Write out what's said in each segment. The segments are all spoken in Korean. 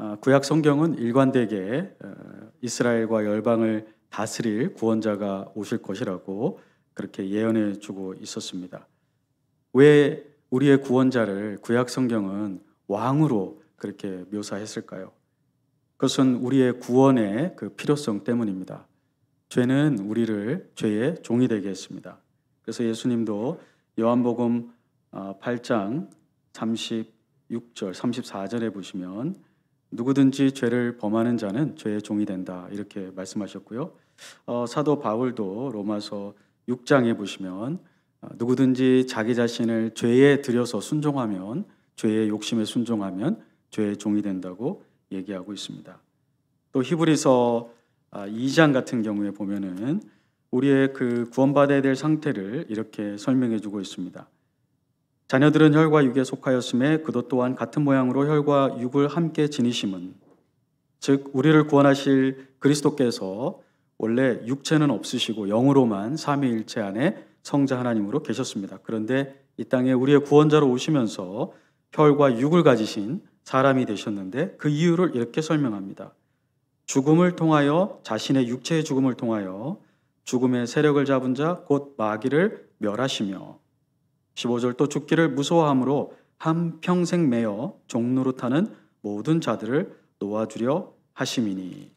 어, 구약 성경은 일관되게 어, 이스라엘과 열방을 다스릴 구원자가 오실 것이라고 그렇게 예언해 주고 있었습니다. 왜 우리의 구원자를 구약 성경은 왕으로 그렇게 묘사했을까요? 그것은 우리의 구원의 그 필요성 때문입니다. 죄는 우리를 죄의 종이 되게 했습니다. 그래서 예수님도 요한복음 8장 36절, 34절에 보시면 누구든지 죄를 범하는 자는 죄의 종이 된다 이렇게 말씀하셨고요. 어, 사도 바울도 로마서 6장에 보시면 어, 누구든지 자기 자신을 죄에 들여서 순종하면 죄의 욕심에 순종하면 죄의 종이 된다고 얘기하고 있습니다. 또 히브리서 2장 아, 같은 경우에 보면은 우리의 그 구원받아야 될 상태를 이렇게 설명해 주고 있습니다. 자녀들은 혈과 육에 속하였음에 그도 또한 같은 모양으로 혈과 육을 함께 지니심은 즉 우리를 구원하실 그리스도께서 원래 육체는 없으시고 영으로만 삼위일체 안에 성자 하나님으로 계셨습니다. 그런데 이 땅에 우리의 구원자로 오시면서 혈과 육을 가지신 사람이 되셨는데 그 이유를 이렇게 설명합니다. 죽음을 통하여 자신의 육체의 죽음을 통하여 죽음의 세력을 잡은 자 곧 마귀를 멸하시며 15절 또 죽기를 무서워함으로 한평생 매어 종로로 타는 모든 자들을 놓아주려 하심이니.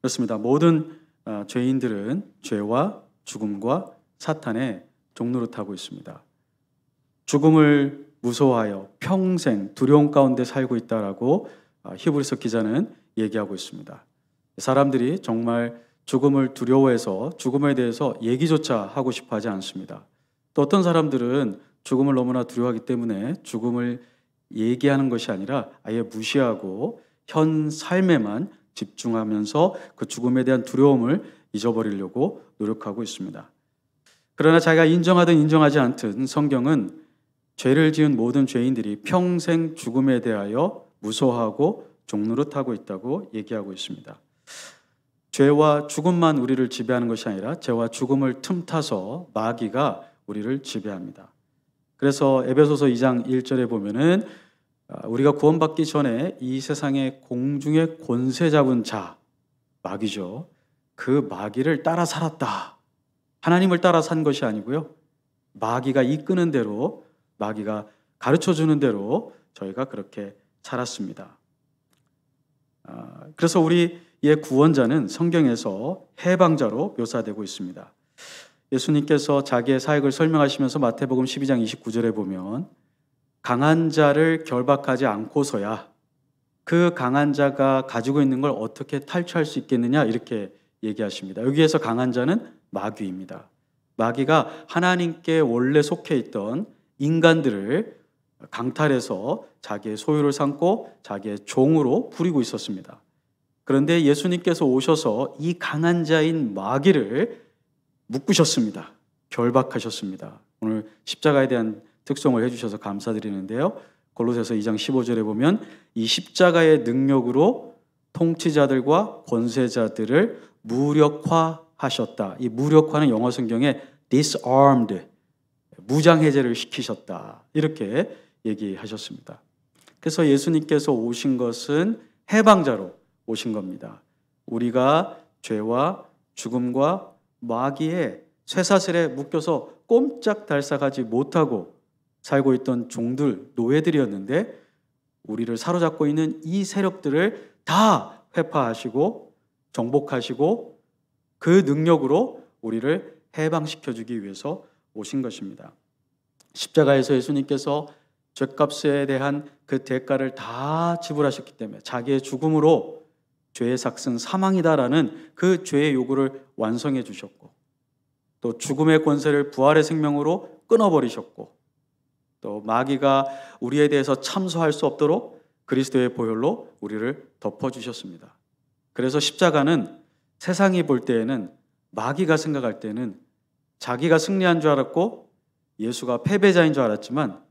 그렇습니다. 모든 아, 죄인들은 죄와 죽음과 사탄의 종로로 타고 있습니다. 죽음을 무서워하여 평생 두려움 가운데 살고 있다라고 아, 히브리서 기자는 얘기하고 있습니다. 사람들이 정말 죽음을 두려워해서 죽음에 대해서 얘기조차 하고 싶어 하지 않습니다. 또 어떤 사람들은 죽음을 너무나 두려워하기 때문에 죽음을 얘기하는 것이 아니라 아예 무시하고 현 삶에만 집중하면서 그 죽음에 대한 두려움을 잊어버리려고 노력하고 있습니다. 그러나 자기가 인정하든 인정하지 않든 성경은 죄를 지은 모든 죄인들이 평생 죽음에 대하여 무서워하고 종노릇하고 있다고 얘기하고 있습니다. 죄와 죽음만 우리를 지배하는 것이 아니라 죄와 죽음을 틈타서 마귀가 우리를 지배합니다. 그래서 에베소서 2장 1절에 보면은 아, 우리가 구원받기 전에 이 세상의 공중의 권세 잡은 자 마귀죠. 그 마귀를 따라 살았다. 하나님을 따라 산 것이 아니고요. 마귀가 이끄는 대로 마귀가 가르쳐 주는 대로 저희가 그렇게 살았습니다. 아, 그래서 우리의 구원자는 성경에서 해방자로 묘사되고 있습니다. 예수님께서 자기의 사역을 설명하시면서 마태복음 12장 29절에 보면 강한 자를 결박하지 않고서야 그 강한 자가 가지고 있는 걸 어떻게 탈취할 수 있겠느냐 이렇게 얘기하십니다. 여기에서 강한 자는 마귀입니다. 마귀가 하나님께 원래 속해 있던 인간들을 강탈해서 자기의 소유를 삼고 자기의 종으로 부리고 있었습니다. 그런데 예수님께서 오셔서 이 강한 자인 마귀를 묶으셨습니다. 결박하셨습니다. 오늘 십자가에 대한 특성을 해주셔서 감사드리는데요. 골로새서 2장 15절에 보면 이 십자가의 능력으로 통치자들과 권세자들을 무력화하셨다. 이 무력화는 영어 성경에 disarmed, 무장해제를 시키셨다. 이렇게 얘기하셨습니다. 그래서 예수님께서 오신 것은 해방자로 오신 겁니다. 우리가 죄와 죽음과 마귀의 쇠사슬에 묶여서 꼼짝 달싹하지 못하고 살고 있던 종들, 노예들이었는데 우리를 사로잡고 있는 이 세력들을 다 회파하시고 정복하시고 그 능력으로 우리를 해방시켜 주기 위해서 오신 것입니다. 십자가에서 예수님께서 죄값에 대한 그 대가를 다 지불하셨기 때문에 자기의 죽음으로 죄의 삭슨 사망이다라는 그 죄의 요구를 완성해 주셨고 또 죽음의 권세를 부활의 생명으로 끊어버리셨고 또 마귀가 우리에 대해서 참소할 수 없도록 그리스도의 보혈로 우리를 덮어주셨습니다. 그래서 십자가는 세상이 볼 때에는 마귀가 생각할 때는 자기가 승리한 줄 알았고 예수가 패배자인 줄 알았지만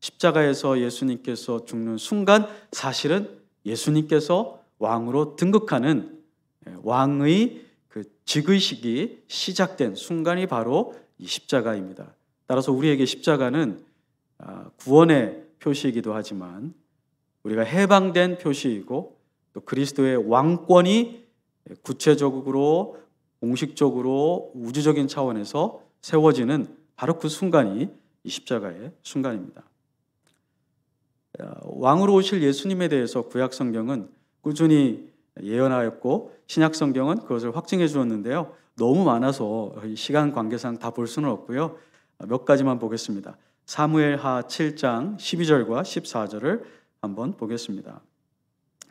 십자가에서 예수님께서 죽는 순간 사실은 예수님께서 왕으로 등극하는 왕의 직의식이 시작된 순간이 바로 이 십자가입니다. 따라서 우리에게 십자가는 아, 구원의 표시이기도 하지만 우리가 해방된 표시이고 또 그리스도의 왕권이 구체적으로 공식적으로 우주적인 차원에서 세워지는 바로 그 순간이 이 십자가의 순간입니다. 아, 왕으로 오실 예수님에 대해서 구약 성경은 꾸준히 예언하였고 신약 성경은 그것을 확증해 주었는데요. 너무 많아서 시간 관계상 다 볼 수는 없고요. 몇 가지만 보겠습니다. 사무엘하 7장 12절과 14절을 한번 보겠습니다.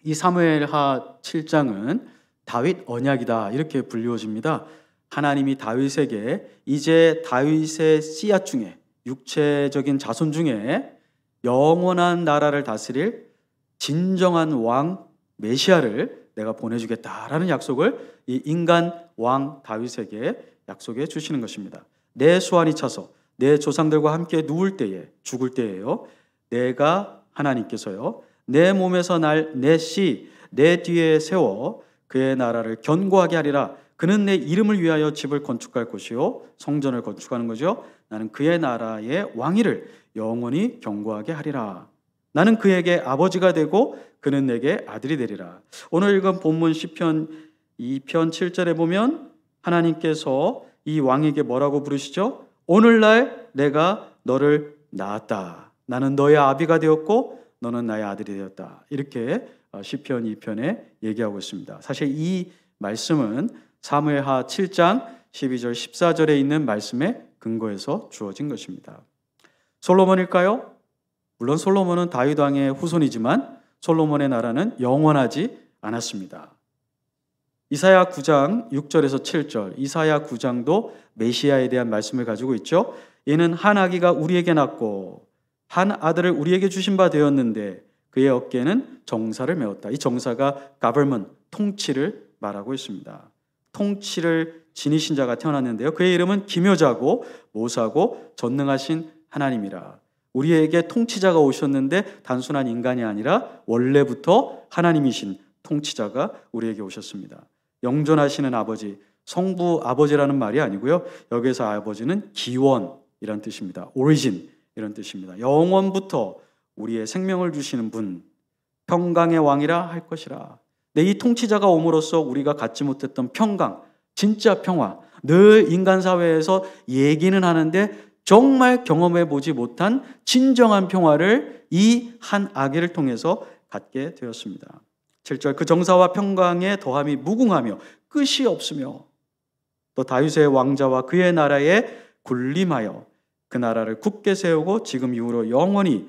이 사무엘하 7장은 다윗 언약이다 이렇게 불리워집니다. 하나님이 다윗에게 이제 다윗의 씨앗 중에 육체적인 자손 중에 영원한 나라를 다스릴 진정한 왕 메시아를 내가 보내주겠다라는 약속을 이 인간 왕 다윗에게 약속해 주시는 것입니다. 내 소환이 차서 내 조상들과 함께 누울 때에 죽을 때에요. 내가 하나님께서요. 내 몸에서 날 내 씨 내 뒤에 세워 그의 나라를 견고하게 하리라. 그는 내 이름을 위하여 집을 건축할 것이요 성전을 건축하는 거죠. 나는 그의 나라의 왕위를 영원히 견고하게 하리라. 나는 그에게 아버지가 되고 그는 내게 아들이 되리라. 오늘 읽은 본문 1 0편 2편 7절에 보면 하나님께서 이 왕에게 뭐라고 부르시죠? 오늘날 내가 너를 낳았다. 나는 너의 아비가 되었고 너는 나의 아들이 되었다. 이렇게 어, 시편 2편에 얘기하고 있습니다. 사실 이 말씀은 사무엘하 7장 12절 14절에 있는 말씀에 근거해서 주어진 것입니다. 솔로몬일까요? 물론 솔로몬은 다윗 왕의 후손이지만 솔로몬의 나라는 영원하지 않았습니다. 이사야 9장 6절에서 7절, 이사야 9장도 메시아에 대한 말씀을 가지고 있죠. 이는 한 아기가 우리에게 낳고 한 아들을 우리에게 주신 바 되었는데 그의 어깨는 정사를 메었다. 이 정사가 government, 통치를 말하고 있습니다. 통치를 지니신 자가 태어났는데요. 그의 이름은 기묘자고 모사고 전능하신 하나님이라. 우리에게 통치자가 오셨는데 단순한 인간이 아니라 원래부터 하나님이신 통치자가 우리에게 오셨습니다. 영존하시는 아버지, 성부 아버지라는 말이 아니고요. 여기서 아버지는 기원이란 뜻입니다. 오리진 이런 뜻입니다. 영원부터 우리의 생명을 주시는 분, 평강의 왕이라 할 것이라. 내이 네, 통치자가 오므로써 우리가 갖지 못했던 평강, 진짜 평화, 늘 인간 사회에서 얘기는 하는데 정말 경험해 보지 못한 진정한 평화를 이 한 아기를 통해서 갖게 되었습니다. 7절 그 정사와 평강의 더함이 무궁하며 끝이 없으며 또 다윗의 왕자와 그의 나라에 군림하여 그 나라를 굳게 세우고 지금 이후로 영원히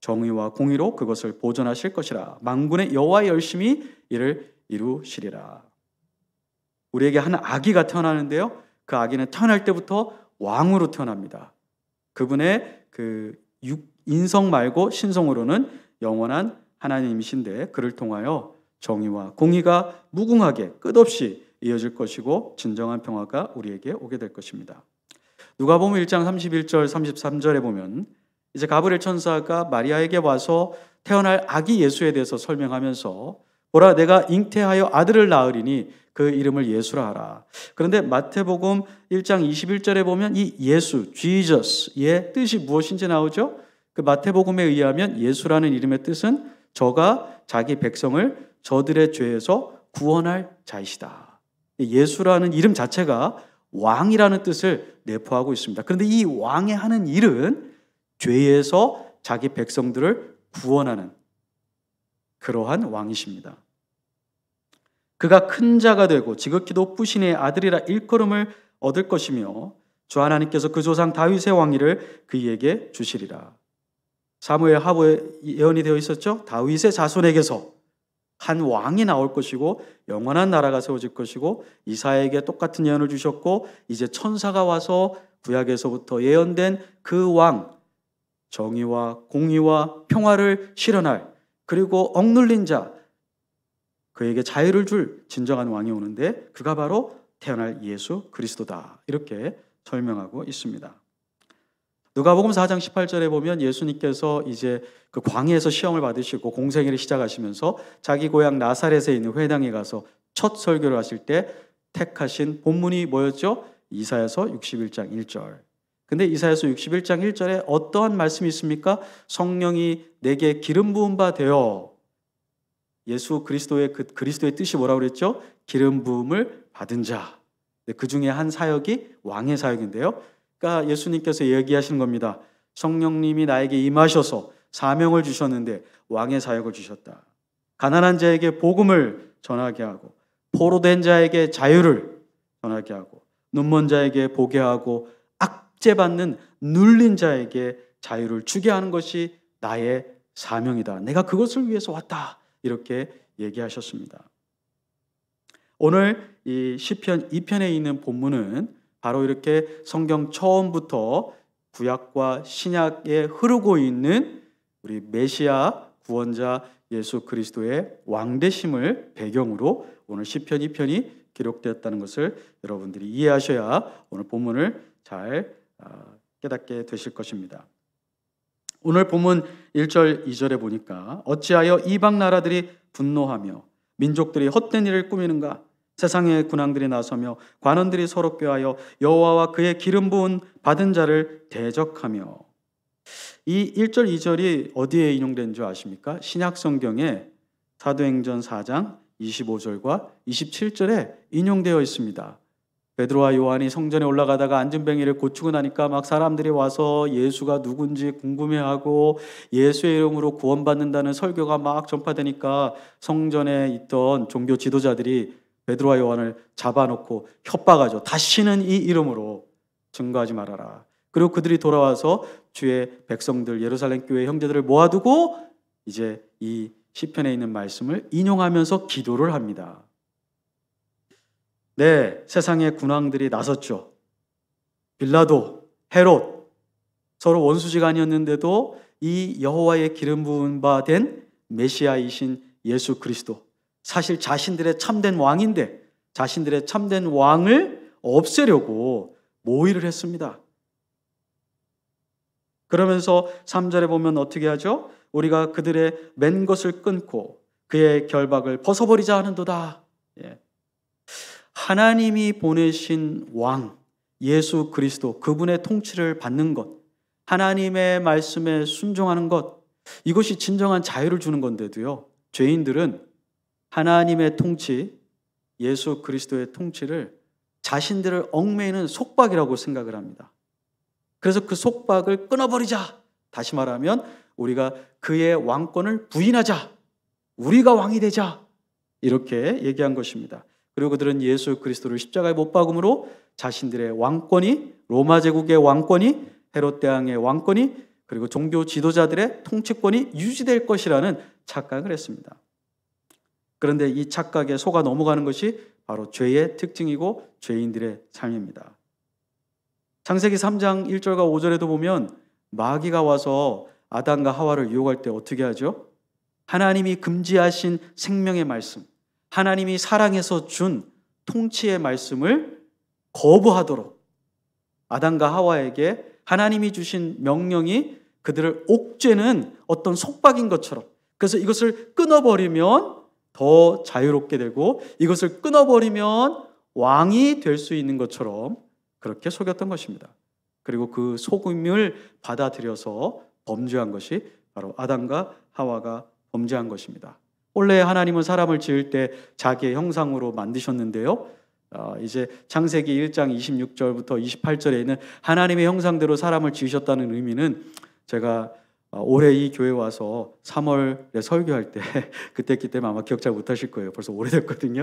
정의와 공의로 그것을 보존하실 것이라 망군의 여호와 열심히 이를 이루시리라. 우리에게 한 아기가 태어나는데요. 그 아기는 태어날 때부터 왕으로 태어납니다. 그분의 그 인성 말고 신성으로는 영원한 하나님이신데 그를 통하여 정의와 공의가 무궁하게 끝없이 이어질 것이고 진정한 평화가 우리에게 오게 될 것입니다. 누가복음 1장 31절 33절에 보면 이제 가브리엘 천사가 마리아에게 와서 태어날 아기 예수에 대해서 설명하면서 보라 내가 잉태하여 아들을 낳으리니 그 이름을 예수라 하라. 그런데 마태복음 1장 21절에 보면 이 예수, Jesus의 뜻이 무엇인지 나오죠? 그 마태복음에 의하면 예수라는 이름의 뜻은 저가 자기 백성을 저들의 죄에서 구원할 자이시다. 예수라는 이름 자체가 왕이라는 뜻을 내포하고 있습니다. 그런데 이 왕의 하는 일은 죄에서 자기 백성들을 구원하는 그러한 왕이십니다. 그가 큰 자가 되고 지극히 높으신의 아들이라 일컬음을 얻을 것이며 주 하나님께서 그 조상 다윗의 왕위를 그에게 주시리라. 사무엘 하부에 예언이 되어 있었죠. 다윗의 자손에게서 한 왕이 나올 것이고 영원한 나라가 세워질 것이고 이사에게 똑같은 예언을 주셨고 이제 천사가 와서 구약에서부터 예언된 그 왕 정의와 공의와 평화를 실현할 그리고 억눌린 자 그에게 자유를 줄 진정한 왕이 오는데 그가 바로 태어날 예수 그리스도다. 이렇게 설명하고 있습니다. 누가복음 4장 18절에 보면 예수님께서 이제 그 광야에서 시험을 받으시고 공생일을 시작하시면서 자기 고향 나사렛에 있는 회당에 가서 첫 설교를 하실 때 택하신 본문이 뭐였죠? 이사야서 61장 1절. 근데 이사야서 61장 1절에 어떠한 말씀이 있습니까? 성령이 내게 기름 부은 바 되어 예수 그리스도의 그 그리스도의 뜻이 뭐라고 그랬죠? 기름 부음을 받은 자. 네, 그 중에 한 사역이 왕의 사역인데요. 그러니까 예수님께서 얘기하시는 겁니다. 성령님이 나에게 임하셔서 사명을 주셨는데 왕의 사역을 주셨다. 가난한 자에게 복음을 전하게 하고 포로된 자에게 자유를 전하게 하고 눈먼 자에게 보게 하고 압제받는 눌린 자에게 자유를 주게 하는 것이 나의 사명이다. 내가 그것을 위해서 왔다. 이렇게 얘기하셨습니다. 오늘 이 시편 2편에 있는 본문은 바로 이렇게 성경 처음부터 구약과 신약에 흐르고 있는 우리 메시아 구원자 예수 그리스도의 왕대심을 배경으로 오늘 시편 2편이 기록되었다는 것을 여러분들이 이해하셔야 오늘 본문을 잘 아, 깨닫게 되실 것입니다. 오늘 보면 1절 2절에 보니까 어찌하여 이방 나라들이 분노하며 민족들이 헛된 일을 꾸미는가 세상의 군왕들이 나서며 관원들이 서로 꾀하여 여호와와 그의 기름 부은 받은 자를 대적하며 이 1절 2절이 어디에 인용된 줄 아십니까? 신약 성경에 사도행전 4장 25절과 27절에 인용되어 있습니다. 베드로와 요한이 성전에 올라가다가 안진뱅이를 고치고 나니까 막 사람들이 와서 예수가 누군지 궁금해하고 예수의 이름으로 구원받는다는 설교가 막 전파되니까 성전에 있던 종교 지도자들이 베드로와 요한을 잡아놓고 협박하죠. 다시는 이 이름으로 증거하지 말아라. 그리고 그들이 돌아와서 주의 백성들 예루살렘 교회 형제들을 모아두고 이제 이 시편에 있는 말씀을 인용하면서 기도를 합니다. 네, 세상의 군왕들이 나섰죠. 빌라도, 헤롯, 서로 원수지간이었는데도 이 여호와의 기름 부은 바 된 메시아이신 예수 그리스도. 사실 자신들의 참된 왕인데 자신들의 참된 왕을 없애려고 모의를 했습니다. 그러면서 3절에 보면 어떻게 하죠? 우리가 그들의 맨 것을 끊고 그의 결박을 벗어버리자 하는도다. 예. 하나님이 보내신 왕 예수 그리스도 그분의 통치를 받는 것, 하나님의 말씀에 순종하는 것, 이것이 진정한 자유를 주는 건데도요. 죄인들은 하나님의 통치, 예수 그리스도의 통치를 자신들을 얽매이는 속박이라고 생각을 합니다. 그래서 그 속박을 끊어버리자. 다시 말하면 우리가 그의 왕권을 부인하자. 우리가 왕이 되자. 이렇게 얘기한 것입니다. 그리고 그들은 예수 그리스도를 십자가에 못 박음으로 자신들의 왕권이 로마 제국의 왕권이 헤롯 대왕의 왕권이 그리고 종교 지도자들의 통치권이 유지될 것이라는 착각을 했습니다. 그런데 이 착각에 속아 넘어가는 것이 바로 죄의 특징이고 죄인들의 삶입니다. 창세기 3장 1절과 5절에도 보면 마귀가 와서 아담과 하와를 유혹할 때 어떻게 하죠? 하나님이 금지하신 생명의 말씀, 하나님이 사랑해서 준 통치의 말씀을 거부하도록 아담과 하와에게 하나님이 주신 명령이 그들을 옥죄는 어떤 속박인 것처럼 그래서 이것을 끊어버리면 더 자유롭게 되고 이것을 끊어버리면 왕이 될 수 있는 것처럼 그렇게 속였던 것입니다. 그리고 그 속임을 받아들여서 범죄한 것이 바로 아담과 하와가 범죄한 것입니다. 원래 하나님은 사람을 지을 때 자기의 형상으로 만드셨는데요. 어, 이제 창세기 1장 26절부터 28절에 있는 하나님의 형상대로 사람을 지으셨다는 의미는 제가 어, 올해 이 교회 와서 3월에 설교할 때 그때 기 때문에 아마 기억 잘 못하실 거예요. 벌써 오래됐거든요.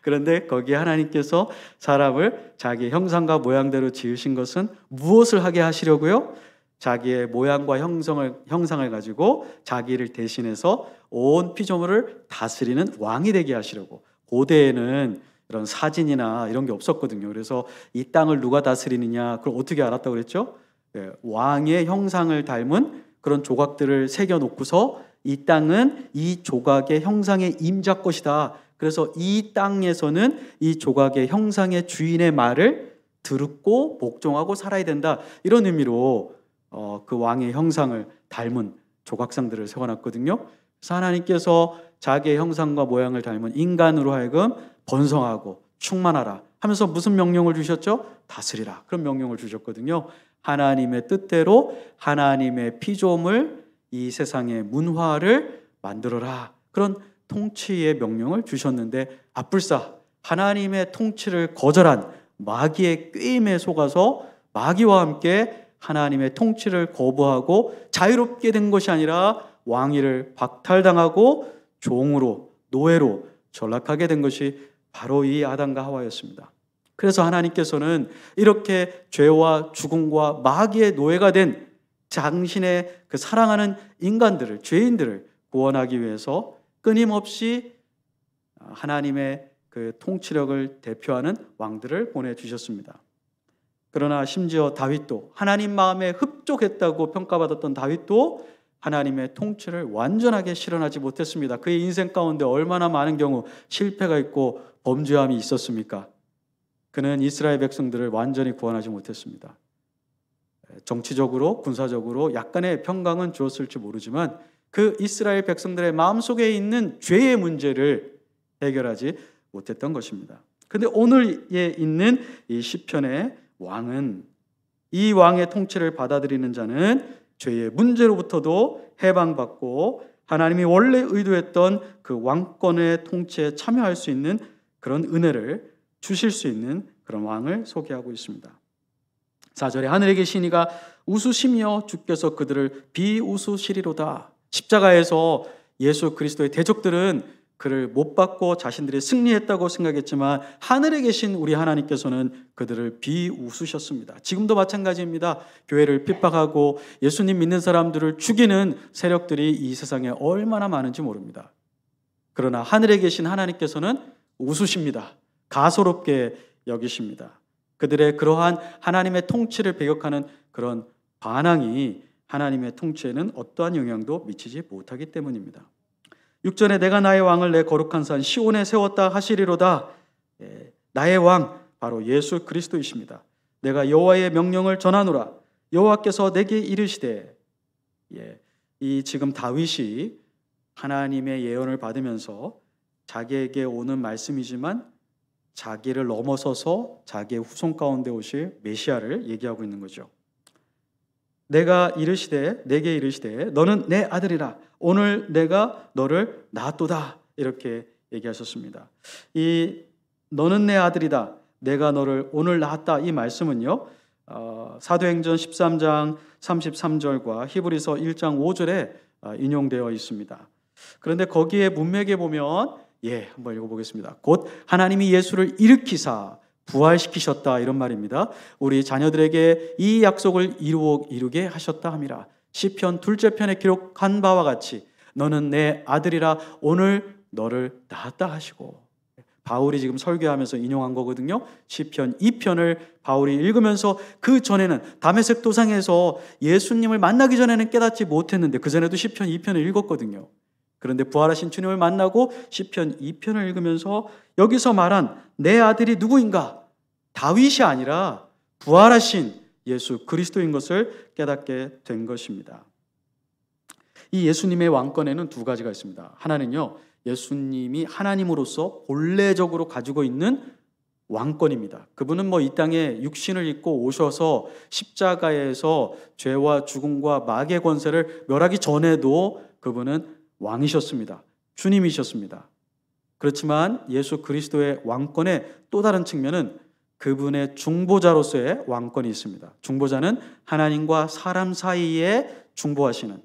그런데 거기에 하나님께서 사람을 자기 형상과 모양대로 지으신 것은 무엇을 하게 하시려고요? 자기의 모양과 형성을, 형상을 가지고 자기를 대신해서 온 피조물을 다스리는 왕이 되게 하시려고 고대에는 이런 사진이나 이런 게 없었거든요. 그래서 이 땅을 누가 다스리느냐 그걸 어떻게 알았다고 그랬죠? 예, 왕의 형상을 닮은 그런 조각들을 새겨 놓고서 이 땅은 이 조각의 형상의 임자 것이다. 그래서 이 땅에서는 이 조각의 형상의 주인의 말을 듣고 복종하고 살아야 된다. 이런 의미로 어, 그 왕의 형상을 닮은 조각상들을 세워놨거든요. 하나님께서 자기의 형상과 모양을 닮은 인간으로 하여금 번성하고 충만하라 하면서 무슨 명령을 주셨죠? 다스리라. 그런 명령을 주셨거든요. 하나님의 뜻대로 하나님의 피조물 이 세상의 문화를 만들어라. 그런 통치의 명령을 주셨는데 아불사 하나님의 통치를 거절한 마귀의 꾀임에 속아서 마귀와 함께 하나님의 통치를 거부하고 자유롭게 된 것이 아니라 왕위를 박탈당하고 종으로 노예로 전락하게 된 것이 바로 이 아담과 하와였습니다. 그래서 하나님께서는 이렇게 죄와 죽음과 마귀의 노예가 된 당신의 그 사랑하는 인간들을 죄인들을 구원하기 위해서 끊임없이 하나님의 그 통치력을 대표하는 왕들을 보내 주셨습니다. 그러나 심지어 다윗도 하나님 마음에 흡족했다고 평가받았던 다윗도 하나님의 통치를 완전하게 실현하지 못했습니다. 그의 인생 가운데 얼마나 많은 경우 실패가 있고 범죄함이 있었습니까? 그는 이스라엘 백성들을 완전히 구원하지 못했습니다. 정치적으로, 군사적으로 약간의 평강은 주었을지 모르지만 그 이스라엘 백성들의 마음속에 있는 죄의 문제를 해결하지 못했던 것입니다. 근데 오늘에 있는 이 시편의 왕은 이 왕의 통치를 받아들이는 자는 죄의 문제로부터도 해방받고 하나님이 원래 의도했던 그 왕권의 통치에 참여할 수 있는 그런 은혜를 주실 수 있는 그런 왕을 소개하고 있습니다. 4절에 하늘에 계신 이가 우수시며 주께서 그들을 비우수시리로다. 십자가에서 예수 그리스도의 대적들은 그를 못 받고 자신들이 승리했다고 생각했지만 하늘에 계신 우리 하나님께서는 그들을 비웃으셨습니다. 지금도 마찬가지입니다. 교회를 핍박하고 예수님 믿는 사람들을 죽이는 세력들이 이 세상에 얼마나 많은지 모릅니다. 그러나 하늘에 계신 하나님께서는 웃으십니다. 가소롭게 여기십니다. 그들의 그러한 하나님의 통치를 배격하는 그런 반항이 하나님의 통치에는 어떠한 영향도 미치지 못하기 때문입니다. 육전에 내가 나의 왕을 내 거룩한 산 시온에 세웠다 하시리로다. 예, 나의 왕 바로 예수 그리스도이십니다. 내가 여호와의 명령을 전하노라. 여호와께서 내게 이르시되 예, 이 지금 다윗이 하나님의 예언을 받으면서 자기에게 오는 말씀이지만 자기를 넘어서서 자기의 후손 가운데 오실 메시아를 얘기하고 있는 거죠. 내가 이르시되 내게 이르시되 너는 내 아들이라 오늘 내가 너를 낳았도다. 이렇게 얘기하셨습니다. 이 너는 내 아들이다. 내가 너를 오늘 낳았다. 이 말씀은요. 어, 사도행전 13장 33절과 히브리서 1장 5절에 어, 인용되어 있습니다. 그런데 거기에 문맥에 보면 예, 한번 읽어보겠습니다. 곧 하나님이 예수를 일으키사 부활시키셨다 이런 말입니다. 우리 자녀들에게 이 약속을 이루어 이루게 하셨다 함이라. 시편 둘째 편에 기록한 바와 같이 너는 내 아들이라 오늘 너를 낳았다 하시고 바울이 지금 설교하면서 인용한 거거든요. 시편 2편을 바울이 읽으면서 그 전에는 담에색 도상에서 예수님을 만나기 전에는 깨닫지 못했는데 그 전에도 시편 2편을 읽었거든요. 그런데 부활하신 주님을 만나고 시편 2편을 읽으면서 여기서 말한 내 아들이 누구인가? 다윗이 아니라 부활하신 예수 그리스도인 것을 깨닫게 된 것입니다. 이 예수님의 왕권에는 두 가지가 있습니다. 하나는요, 예수님이 하나님으로서 본래적으로 가지고 있는 왕권입니다. 그분은 뭐 이 땅에 육신을 입고 오셔서 십자가에서 죄와 죽음과 마귀의 권세를 멸하기 전에도 그분은 왕이셨습니다. 주님이셨습니다. 그렇지만 예수 그리스도의 왕권의 또 다른 측면은 그분의 중보자로서의 왕권이 있습니다. 중보자는 하나님과 사람 사이에 중보하시는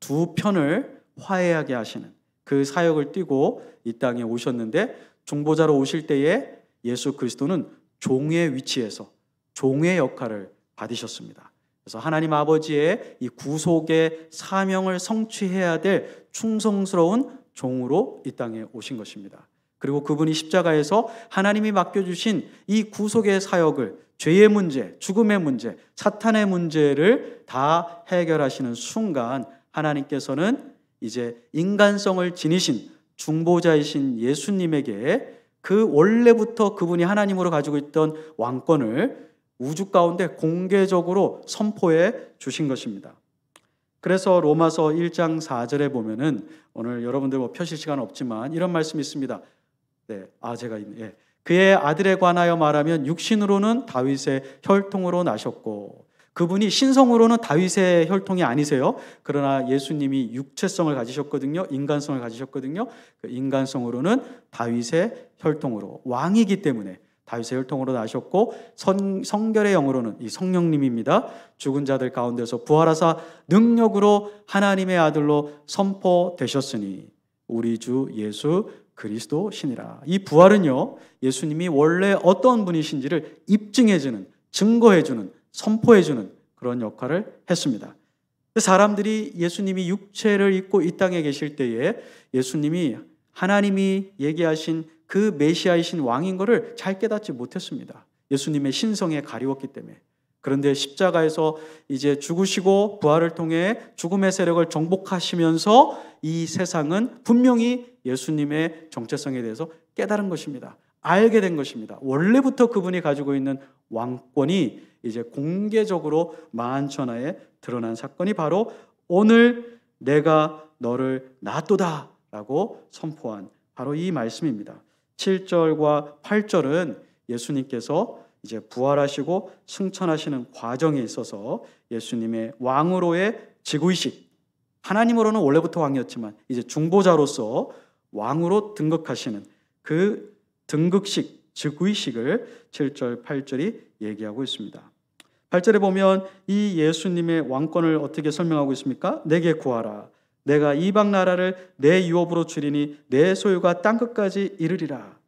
두 편을 화해하게 하시는 그 사역을 띠고 이 땅에 오셨는데 중보자로 오실 때에 예수 그리스도는 종의 위치에서 종의 역할을 받으셨습니다. 그래서 하나님 아버지의 이 구속의 사명을 성취해야 될 충성스러운 종으로 이 땅에 오신 것입니다. 그리고 그분이 십자가에서 하나님이 맡겨주신 이 구속의 사역을 죄의 문제, 죽음의 문제, 사탄의 문제를 다 해결하시는 순간 하나님께서는 이제 인간성을 지니신 중보자이신 예수님에게 그 원래부터 그분이 하나님으로 가지고 있던 왕권을 우주 가운데 공개적으로 선포해 주신 것입니다. 그래서 로마서 1장 4절에 보면은 오늘 여러분들 뭐 표실 시간 없지만 이런 말씀이 있습니다. 네, 아 제가 있네. 예. 그의 아들에 관하여 말하면 육신으로는 다윗의 혈통으로 나셨고 그분이 신성으로는 다윗의 혈통이 아니세요. 그러나 예수님이 육체성을 가지셨거든요. 인간성을 가지셨거든요. 그 인간성으로는 다윗의 혈통으로 왕이기 때문에 다윗의 혈통으로 나셨고 선, 성결의 영으로는 이 성령님입니다. 죽은 자들 가운데서 부활하사 능력으로 하나님의 아들로 선포되셨으니 우리 주 예수 그리스도 신이라. 이 부활은요, 예수님이 원래 어떤 분이신지를 입증해주는, 증거해주는, 선포해주는 그런 역할을 했습니다. 그 사람들이 예수님이 육체를 입고 이 땅에 계실 때에 예수님이 하나님이 얘기하신 그 메시아이신 왕인 것을 잘 깨닫지 못했습니다. 예수님의 신성에 가리웠기 때문에. 그런데 십자가에서 이제 죽으시고 부활을 통해 죽음의 세력을 정복하시면서 이 세상은 분명히 예수님의 정체성에 대해서 깨달은 것입니다. 알게 된 것입니다. 원래부터 그분이 가지고 있는 왕권이 이제 공개적으로 만천하에 드러난 사건이 바로 오늘 내가 너를 낳도다 라고 선포한 바로 이 말씀입니다. 7절과 8절은 예수님께서 이제 부활하시고 승천하시는 과정에 있어서 예수님의 왕으로의 지구의식, 하나님으로는 원래부터 왕이었지만 이제 중보자로서 왕으로 등극하시는 그 등극식, 지구의식을 7절, 8절이 얘기하고 있습니다. 8절에 보면 이 예수님의 왕권을 어떻게 설명하고 있습니까? 내게 구하라. 내가 이방 나라를 내 유업으로 줄이니 내 소유가 땅 끝까지 이르리라.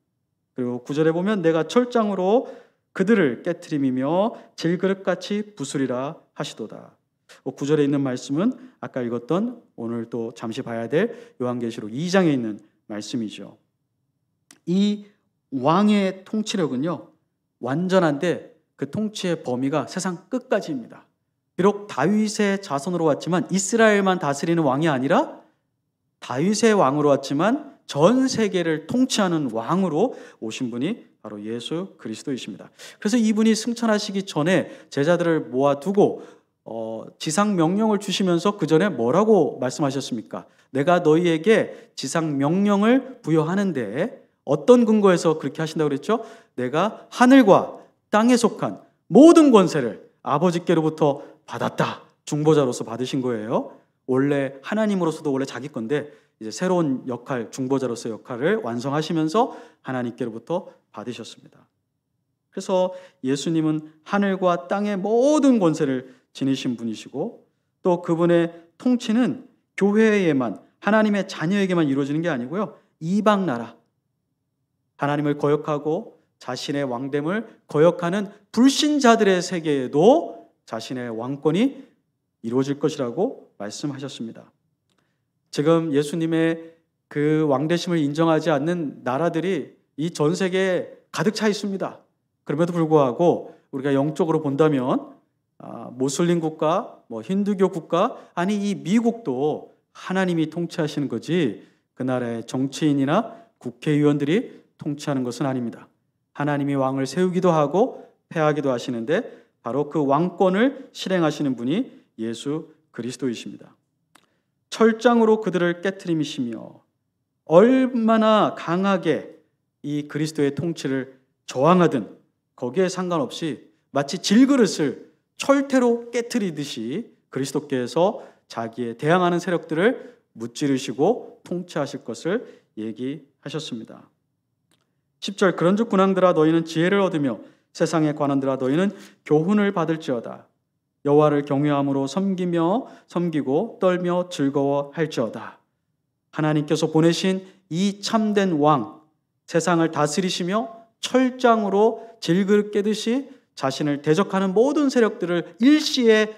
그리고 9절에 보면 내가 철장으로 그들을 깨트림이며 질그릇같이 부수리라 하시도다. 9절에 있는 말씀은 아까 읽었던 오늘 또 잠시 봐야 될 요한계시록 2장에 있는 말씀이죠. 이 왕의 통치력은요, 완전한데 그 통치의 범위가 세상 끝까지입니다. 비록 다윗의 자손으로 왔지만 이스라엘만 다스리는 왕이 아니라 다윗의 왕으로 왔지만 전 세계를 통치하는 왕으로 오신 분이 바로 예수 그리스도이십니다. 그래서 이분이 승천하시기 전에 제자들을 모아두고 어, 지상 명령을 주시면서 그 전에 뭐라고 말씀하셨습니까? 내가 너희에게 지상 명령을 부여하는데 어떤 근거에서 그렇게 하신다고 그랬죠? 내가 하늘과 땅에 속한 모든 권세를 아버지께로부터 받았다. 중보자로서 받으신 거예요. 원래 하나님으로서도 원래 자기 건데 이제 새로운 역할, 중보자로서의 역할을 완성하시면서 하나님께로부터 받으셨습니다. 그래서 예수님은 하늘과 땅의 모든 권세를 지니신 분이시고 또 그분의 통치는 교회에만 하나님의 자녀에게만 이루어지는 게 아니고요. 이방 나라 하나님을 거역하고 자신의 왕됨을 거역하는 불신자들의 세계에도 자신의 왕권이 이루어질 것이라고 말씀하셨습니다. 지금 예수님의 그 왕대심을 인정하지 않는 나라들이 이 전 세계에 가득 차 있습니다. 그럼에도 불구하고 우리가 영적으로 본다면 아, 모슬림 국가, 뭐 힌두교 국가, 아니 이 미국도 하나님이 통치하시는 거지 그 나라의 정치인이나 국회의원들이 통치하는 것은 아닙니다. 하나님이 왕을 세우기도 하고 패하기도 하시는데 바로 그 왕권을 실행하시는 분이 예수 그리스도이십니다. 철장으로 그들을 깨트리이시며 얼마나 강하게 이 그리스도의 통치를 저항하든 거기에 상관없이 마치 질그릇을 철퇴로 깨트리듯이 그리스도께서 자기의 대항하는 세력들을 무찌르시고 통치하실 것을 얘기하셨습니다. 10절 그런즉 군왕들아 너희는 지혜를 얻으며 세상의 관원들아 너희는 교훈을 받을지어다 여호와를 경외함으로 섬기며 섬기고 떨며 즐거워할지어다. 하나님께서 보내신 이 참된 왕 세상을 다스리시며 철장으로 질그릇 깨듯이 자신을 대적하는 모든 세력들을 일시에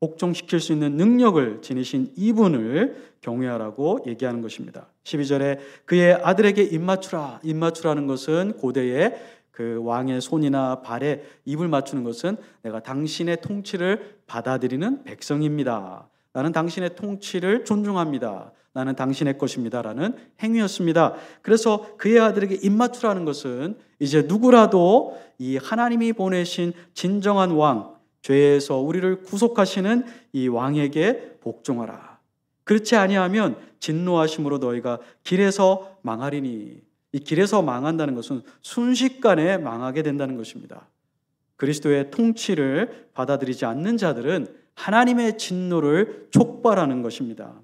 복종시킬 수 있는 능력을 지니신 이분을 경외하라고 얘기하는 것입니다. 12절에 그의 아들에게 입맞추라. 입맞추라는 것은 고대의 그 왕의 손이나 발에 입을 맞추는 것은 내가 당신의 통치를 받아들이는 백성입니다. 나는 당신의 통치를 존중합니다. 나는 당신의 것입니다. 라는 행위였습니다. 그래서 그의 아들에게 입맞추라는 것은 이제 누구라도 이 하나님이 보내신 진정한 왕, 죄에서 우리를 구속하시는 이 왕에게 복종하라. 그렇지 아니하면 진노하심으로 너희가 길에서 망하리니 이 길에서 망한다는 것은 순식간에 망하게 된다는 것입니다. 그리스도의 통치를 받아들이지 않는 자들은 하나님의 진노를 촉발하는 것입니다.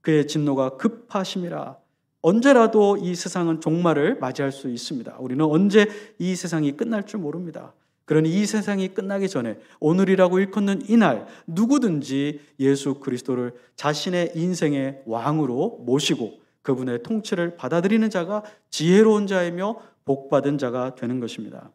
그의 진노가 급하심이라 언제라도 이 세상은 종말을 맞이할 수 있습니다. 우리는 언제 이 세상이 끝날 줄 모릅니다. 그러니 이 세상이 끝나기 전에 오늘이라고 일컫는 이날 누구든지 예수 그리스도를 자신의 인생의 왕으로 모시고 그분의 통치를 받아들이는 자가 지혜로운 자이며 복받은 자가 되는 것입니다.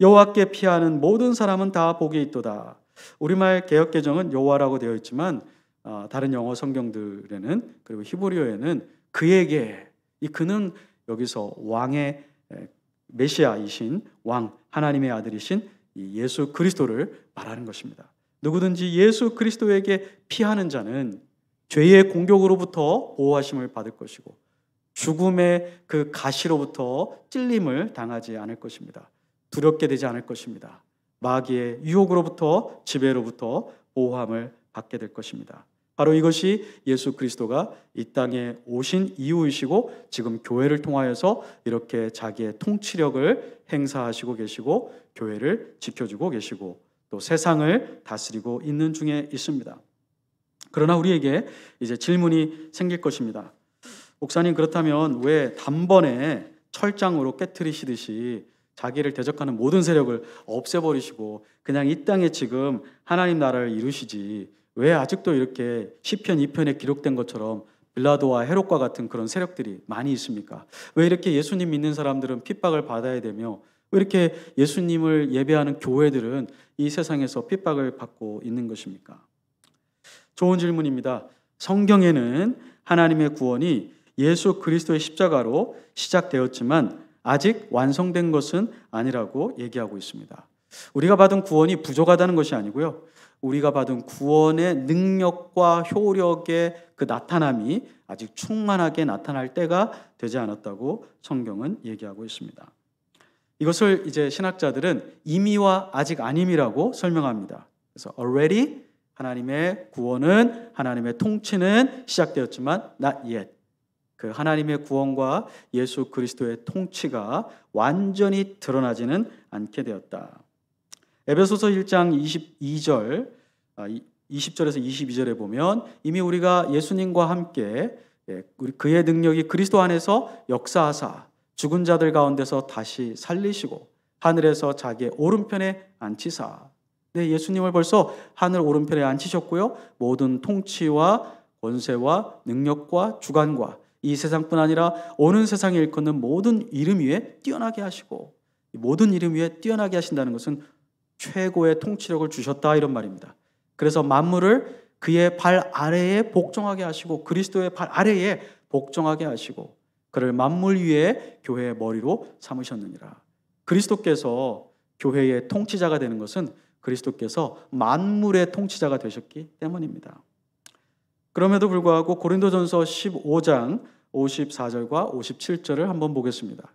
여호와께 피하는 모든 사람은 다 복이 있도다. 우리말 개혁 개정은 여호와라고 되어 있지만 어, 다른 영어 성경들에는 그리고 히브리어에는 그에게 이 그는 여기서 왕의 메시아이신 왕 하나님의 아들이신 예수 그리스도를 말하는 것입니다. 누구든지 예수 그리스도에게 피하는 자는 죄의 공격으로부터 보호하심을 받을 것이고 죽음의 그 가시로부터 찔림을 당하지 않을 것입니다. 두렵게 되지 않을 것입니다. 마귀의 유혹으로부터 지배로부터 보호함을 받게 될 것입니다. 바로 이것이 예수 그리스도가 이 땅에 오신 이유이시고 지금 교회를 통하여서 이렇게 자기의 통치력을 행사하시고 계시고 교회를 지켜주고 계시고 또 세상을 다스리고 있는 중에 있습니다. 그러나 우리에게 이제 질문이 생길 것입니다. 목사님 그렇다면 왜 단번에 철장으로 깨뜨리시듯이 자기를 대적하는 모든 세력을 없애버리시고 그냥 이 땅에 지금 하나님 나라를 이루시지 왜 아직도 이렇게 시편 2편에 기록된 것처럼 빌라도와 헤롯과 같은 그런 세력들이 많이 있습니까? 왜 이렇게 예수님 믿는 사람들은 핍박을 받아야 되며 왜 이렇게 예수님을 예배하는 교회들은 이 세상에서 핍박을 받고 있는 것입니까? 좋은 질문입니다. 성경에는 하나님의 구원이 예수 그리스도의 십자가로 시작되었지만 아직 완성된 것은 아니라고 얘기하고 있습니다. 우리가 받은 구원이 부족하다는 것이 아니고요. 우리가 받은 구원의 능력과 효력의 그 나타남이 아직 충만하게 나타날 때가 되지 않았다고 성경은 얘기하고 있습니다. 이것을 이제 신학자들은 이미와 아직 아님이라고 설명합니다. 그래서 already 하나님의 구원은 하나님의 통치는 시작되었지만 not yet. 그 하나님의 구원과 예수 그리스도의 통치가 완전히 드러나지는 않게 되었다. 에베소서 1장 22절 20절에서 22절에 보면 이미 우리가 예수님과 함께 예, 그의 능력이 그리스도 안에서 역사하사 죽은 자들 가운데서 다시 살리시고 하늘에서 자기의 오른편에 앉히사 네, 예수님을 벌써 하늘 오른편에 앉히셨고요. 모든 통치와 권세와 능력과 주관과 이 세상뿐 아니라 오는 세상에 일컫는 모든 이름 위에 뛰어나게 하시고 모든 이름 위에 뛰어나게 하신다는 것은 최고의 통치력을 주셨다 이런 말입니다. 그래서 만물을 그의 발 아래에 복종하게 하시고 그리스도의 발 아래에 복종하게 하시고 그를 만물 위에 교회의 머리로 삼으셨느니라. 그리스도께서 교회의 통치자가 되는 것은 그리스도께서 만물의 통치자가 되셨기 때문입니다. 그럼에도 불구하고 고린도전서 15장 54절과 57절을 한번 보겠습니다.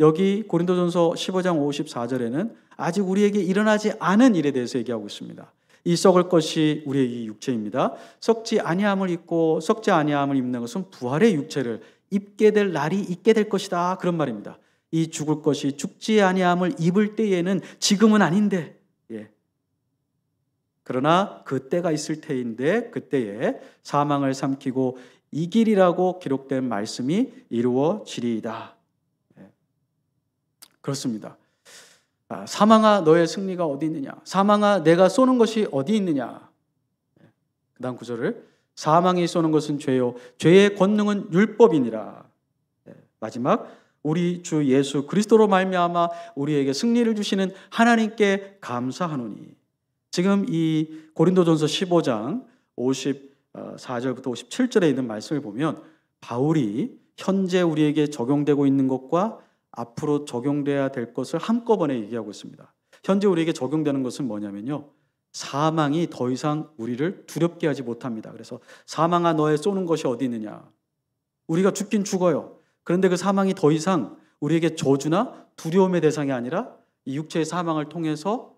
여기 고린도전서 15장 54절에는 아직 우리에게 일어나지 않은 일에 대해서 얘기하고 있습니다. 이 썩을 것이 우리의 육체입니다. 썩지 아니함을 입고 썩지 아니함을 입는 것은 부활의 육체를 입게 될 날이 있게 될 것이다. 그런 말입니다. 이 죽을 것이 죽지 아니함을 입을 때에는 지금은 아닌데 예, 그러나 그때가 있을 테인데 그때에 사망을 삼키고 이 길이라고 기록된 말씀이 이루어지리이다. 예. 그렇습니다. 아, 사망아 너의 승리가 어디 있느냐? 사망아 내가 쏘는 것이 어디 있느냐? 예. 그다음 구절을 사망이 쏘는 것은 죄요 죄의 권능은 율법이니라. 예. 마지막 우리 주 예수 그리스도로 말미암아 우리에게 승리를 주시는 하나님께 감사하노니 지금 이 고린도전서 15장 54절부터 어, 57절에 있는 말씀을 보면 바울이 현재 우리에게 적용되고 있는 것과 앞으로 적용돼야 될 것을 한꺼번에 얘기하고 있습니다. 현재 우리에게 적용되는 것은 뭐냐면요. 사망이 더 이상 우리를 두렵게 하지 못합니다. 그래서 사망아 너의 쏘는 것이 어디 있느냐. 우리가 죽긴 죽어요. 그런데 그 사망이 더 이상 우리에게 저주나 두려움의 대상이 아니라 이 육체의 사망을 통해서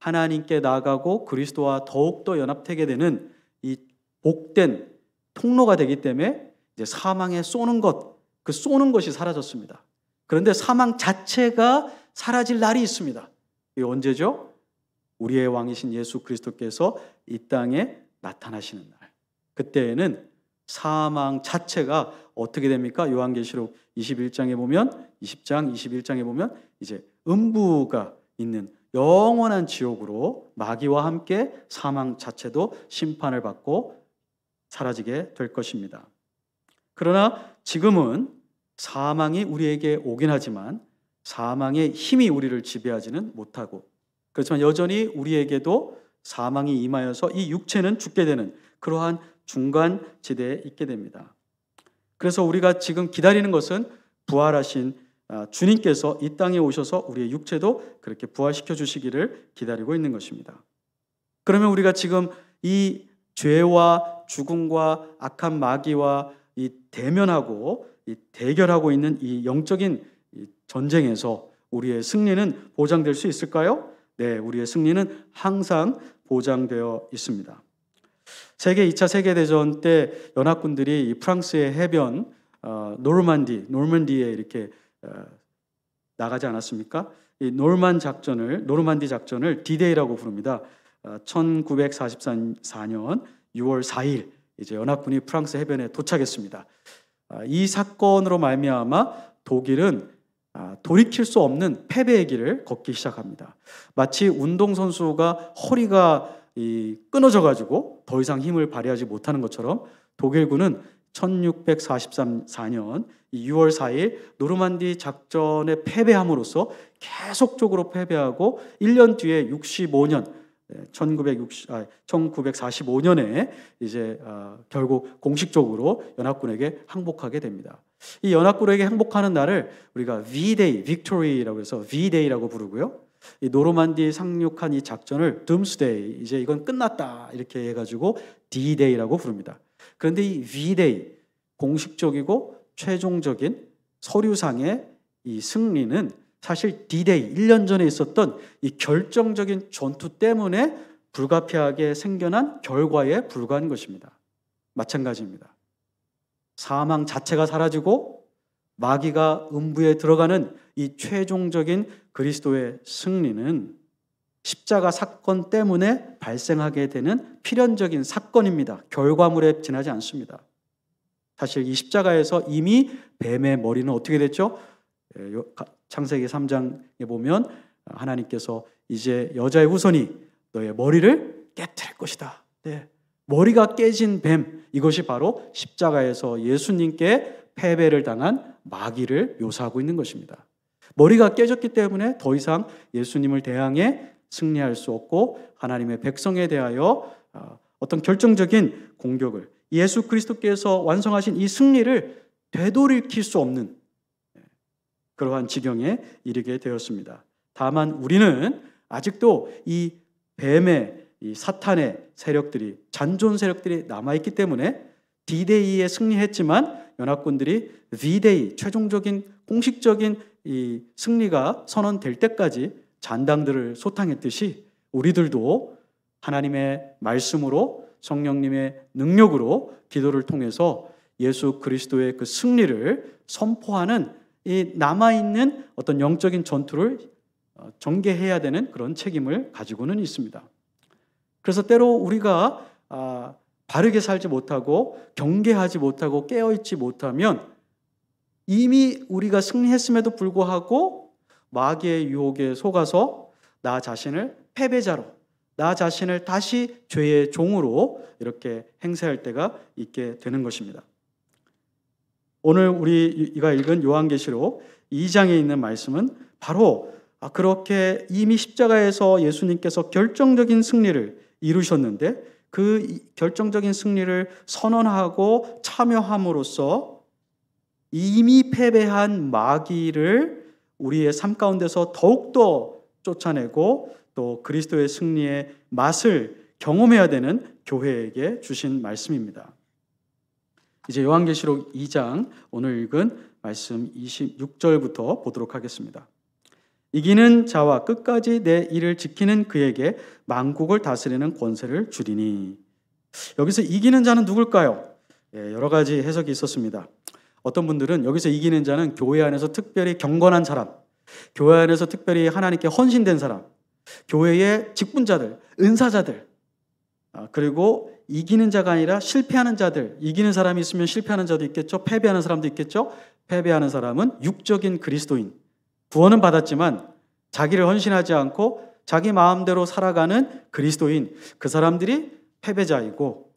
하나님께 나가고 그리스도와 더욱더 연합되게 되는 이 복된 통로가 되기 때문에 이제 사망에 쏘는 것, 그 쏘는 것이 사라졌습니다. 그런데 사망 자체가 사라질 날이 있습니다. 이게 언제죠? 우리의 왕이신 예수 그리스도께서 이 땅에 나타나시는 날. 그때에는 사망 자체가 어떻게 됩니까? 요한계시록 21장에 보면 20장 21장에 보면 이제 음부가 있는 영원한 지옥으로 마귀와 함께 사망 자체도 심판을 받고 사라지게 될 것입니다. 그러나 지금은 사망이 우리에게 오긴 하지만 사망의 힘이 우리를 지배하지는 못하고 그렇지만 여전히 우리에게도 사망이 임하여서 이 육체는 죽게 되는 그러한 중간 지대에 있게 됩니다. 그래서 우리가 지금 기다리는 것은 부활하신 아, 주님께서 이 땅에 오셔서 우리의 육체도 그렇게 부활시켜 주시기를 기다리고 있는 것입니다. 그러면 우리가 지금 이 죄와 죽음과 악한 마귀와 이 대면하고 이 대결하고 있는 이 영적인 전쟁에서 우리의 승리는 보장될 수 있을까요? 네, 우리의 승리는 항상 보장되어 있습니다. 세계 2차 세계대전 때 연합군들이 프랑스의 해변 어, 노르만디, 노르만디에 이렇게 어, 나가지 않았습니까? 이 노르만 작전을 노르만디 작전을 디데이라고 부릅니다. 1944년 6월 4일 이제 연합군이 프랑스 해변에 도착했습니다. 아, 이 사건으로 말미암아 독일은 아, 돌이킬 수 없는 패배의 길을 걷기 시작합니다. 마치 운동 선수가 허리가 끊어져 가지고 더 이상 힘을 발휘하지 못하는 것처럼 독일군은 1644년 6월 4일 노르만디 작전에 패배함으로써 계속적으로 패배하고 1년 뒤에 65년 1960, 아, 1945년에 이제 어, 결국 공식적으로 연합군에게 항복하게 됩니다. 이 연합군에게 항복하는 날을 우리가 V-Day, Victory라고 해서 V-Day라고 부르고요. 이 노르만디 상륙한 이 작전을 Doomsday, 이제 이건 끝났다 이렇게 해가지고 D-Day라고 부릅니다. 그런데 이 V-Day 공식적이고 최종적인 서류상의 이 승리는 사실 D-Day 1년 전에 있었던 이 결정적인 전투 때문에 불가피하게 생겨난 결과에 불과한 것입니다. 마찬가지입니다. 사망 자체가 사라지고 마귀가 음부에 들어가는 이 최종적인 그리스도의 승리는 십자가 사건 때문에 발생하게 되는 필연적인 사건입니다. 결과물에 지나지 않습니다. 사실 이 십자가에서 이미 뱀의 머리는 어떻게 됐죠? 예, 창세기 3장에 보면 하나님께서 이제 여자의 후손이 너의 머리를 깨뜨릴 것이다. 네. 머리가 깨진 뱀 이것이 바로 십자가에서 예수님께 패배를 당한 마귀를 묘사하고 있는 것입니다. 머리가 깨졌기 때문에 더 이상 예수님을 대항해 승리할 수 없고 하나님의 백성에 대하여 어, 어떤 결정적인 공격을 예수 그리스도께서 완성하신 이 승리를 되돌이킬 수 없는 예, 그러한 지경에 이르게 되었습니다. 다만 우리는 아직도 이 뱀의 이 사탄의 세력들이 잔존 세력들이 남아 있기 때문에 D-Day에 승리했지만 연합군들이 V-Day 최종적인 공식적인 이 승리가 선언될 때까지 잔당들을 소탕했듯이 우리들도 하나님의 말씀으로 성령님의 능력으로 기도를 통해서 예수 그리스도의 그 승리를 선포하는 이 남아있는 어떤 영적인 전투를 어, 전개해야 되는 그런 책임을 가지고는 있습니다. 그래서 때로 우리가 아, 바르게 살지 못하고 경계하지 못하고 깨어있지 못하면 이미 우리가 승리했음에도 불구하고 마귀의 유혹에 속아서 나 자신을 패배자로 나 자신을 다시 죄의 종으로 이렇게 행세할 때가 있게 되는 것입니다. 오늘 우리가 읽은 요한계시록 2장에 있는 말씀은 바로 아, 그렇게 이미 십자가에서 예수님께서 결정적인 승리를 이루셨는데 그 결정적인 승리를 선언하고 참여함으로써 이미 패배한 마귀를 우리의 삶 가운데서 더욱더 쫓아내고 또 그리스도의 승리의 맛을 경험해야 되는 교회에게 주신 말씀입니다. 이제 요한계시록 2장 오늘 읽은 말씀 26절부터 보도록 하겠습니다. 이기는 자와 끝까지 내 일을 지키는 그에게 만국을 다스리는 권세를 주리니 여기서 이기는 자는 누굴까요? 예, 여러 가지 해석이 있었습니다. 어떤 분들은 여기서 이기는 자는 교회 안에서 특별히 경건한 사람, 교회 안에서 특별히 하나님께 헌신된 사람, 교회의 직분자들, 은사자들, 아, 그리고 이기는 자가 아니라 실패하는 자들, 이기는 사람이 있으면 실패하는 자도 있겠죠, 패배하는 사람도 있겠죠, 패배하는 사람은 육적인 그리스도인. 구원은 받았지만 자기를 헌신하지 않고 자기 마음대로 살아가는 그리스도인, 그 사람들이 패배자이고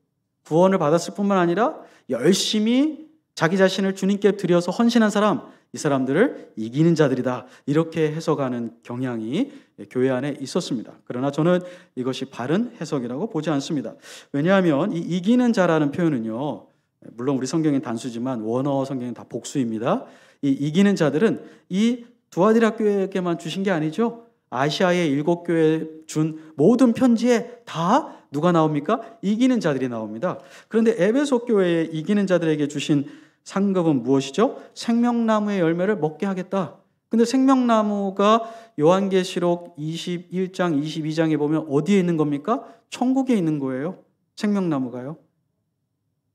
구원을 받았을 뿐만 아니라 열심히 자기 자신을 주님께 드려서 헌신한 사람, 이 사람들을 이기는 자들이다. 이렇게 해석하는 경향이 교회 안에 있었습니다. 그러나 저는 이것이 바른 해석이라고 보지 않습니다. 왜냐하면 이 이기는 자라는 표현은요, 물론 우리 성경은 단수지만 원어 성경은 다 복수입니다. 이 이기는 자들은 이 두아디라 교회에게만 주신 게 아니죠. 아시아의 일곱 교회 준 모든 편지에 다 누가 나옵니까? 이기는 자들이 나옵니다. 그런데 에베소 교회에 이기는 자들에게 주신 상급은 무엇이죠? 생명나무의 열매를 먹게 하겠다. 근데 생명나무가 요한계시록 21장, 22장에 보면 어디에 있는 겁니까? 천국에 있는 거예요. 생명나무가요.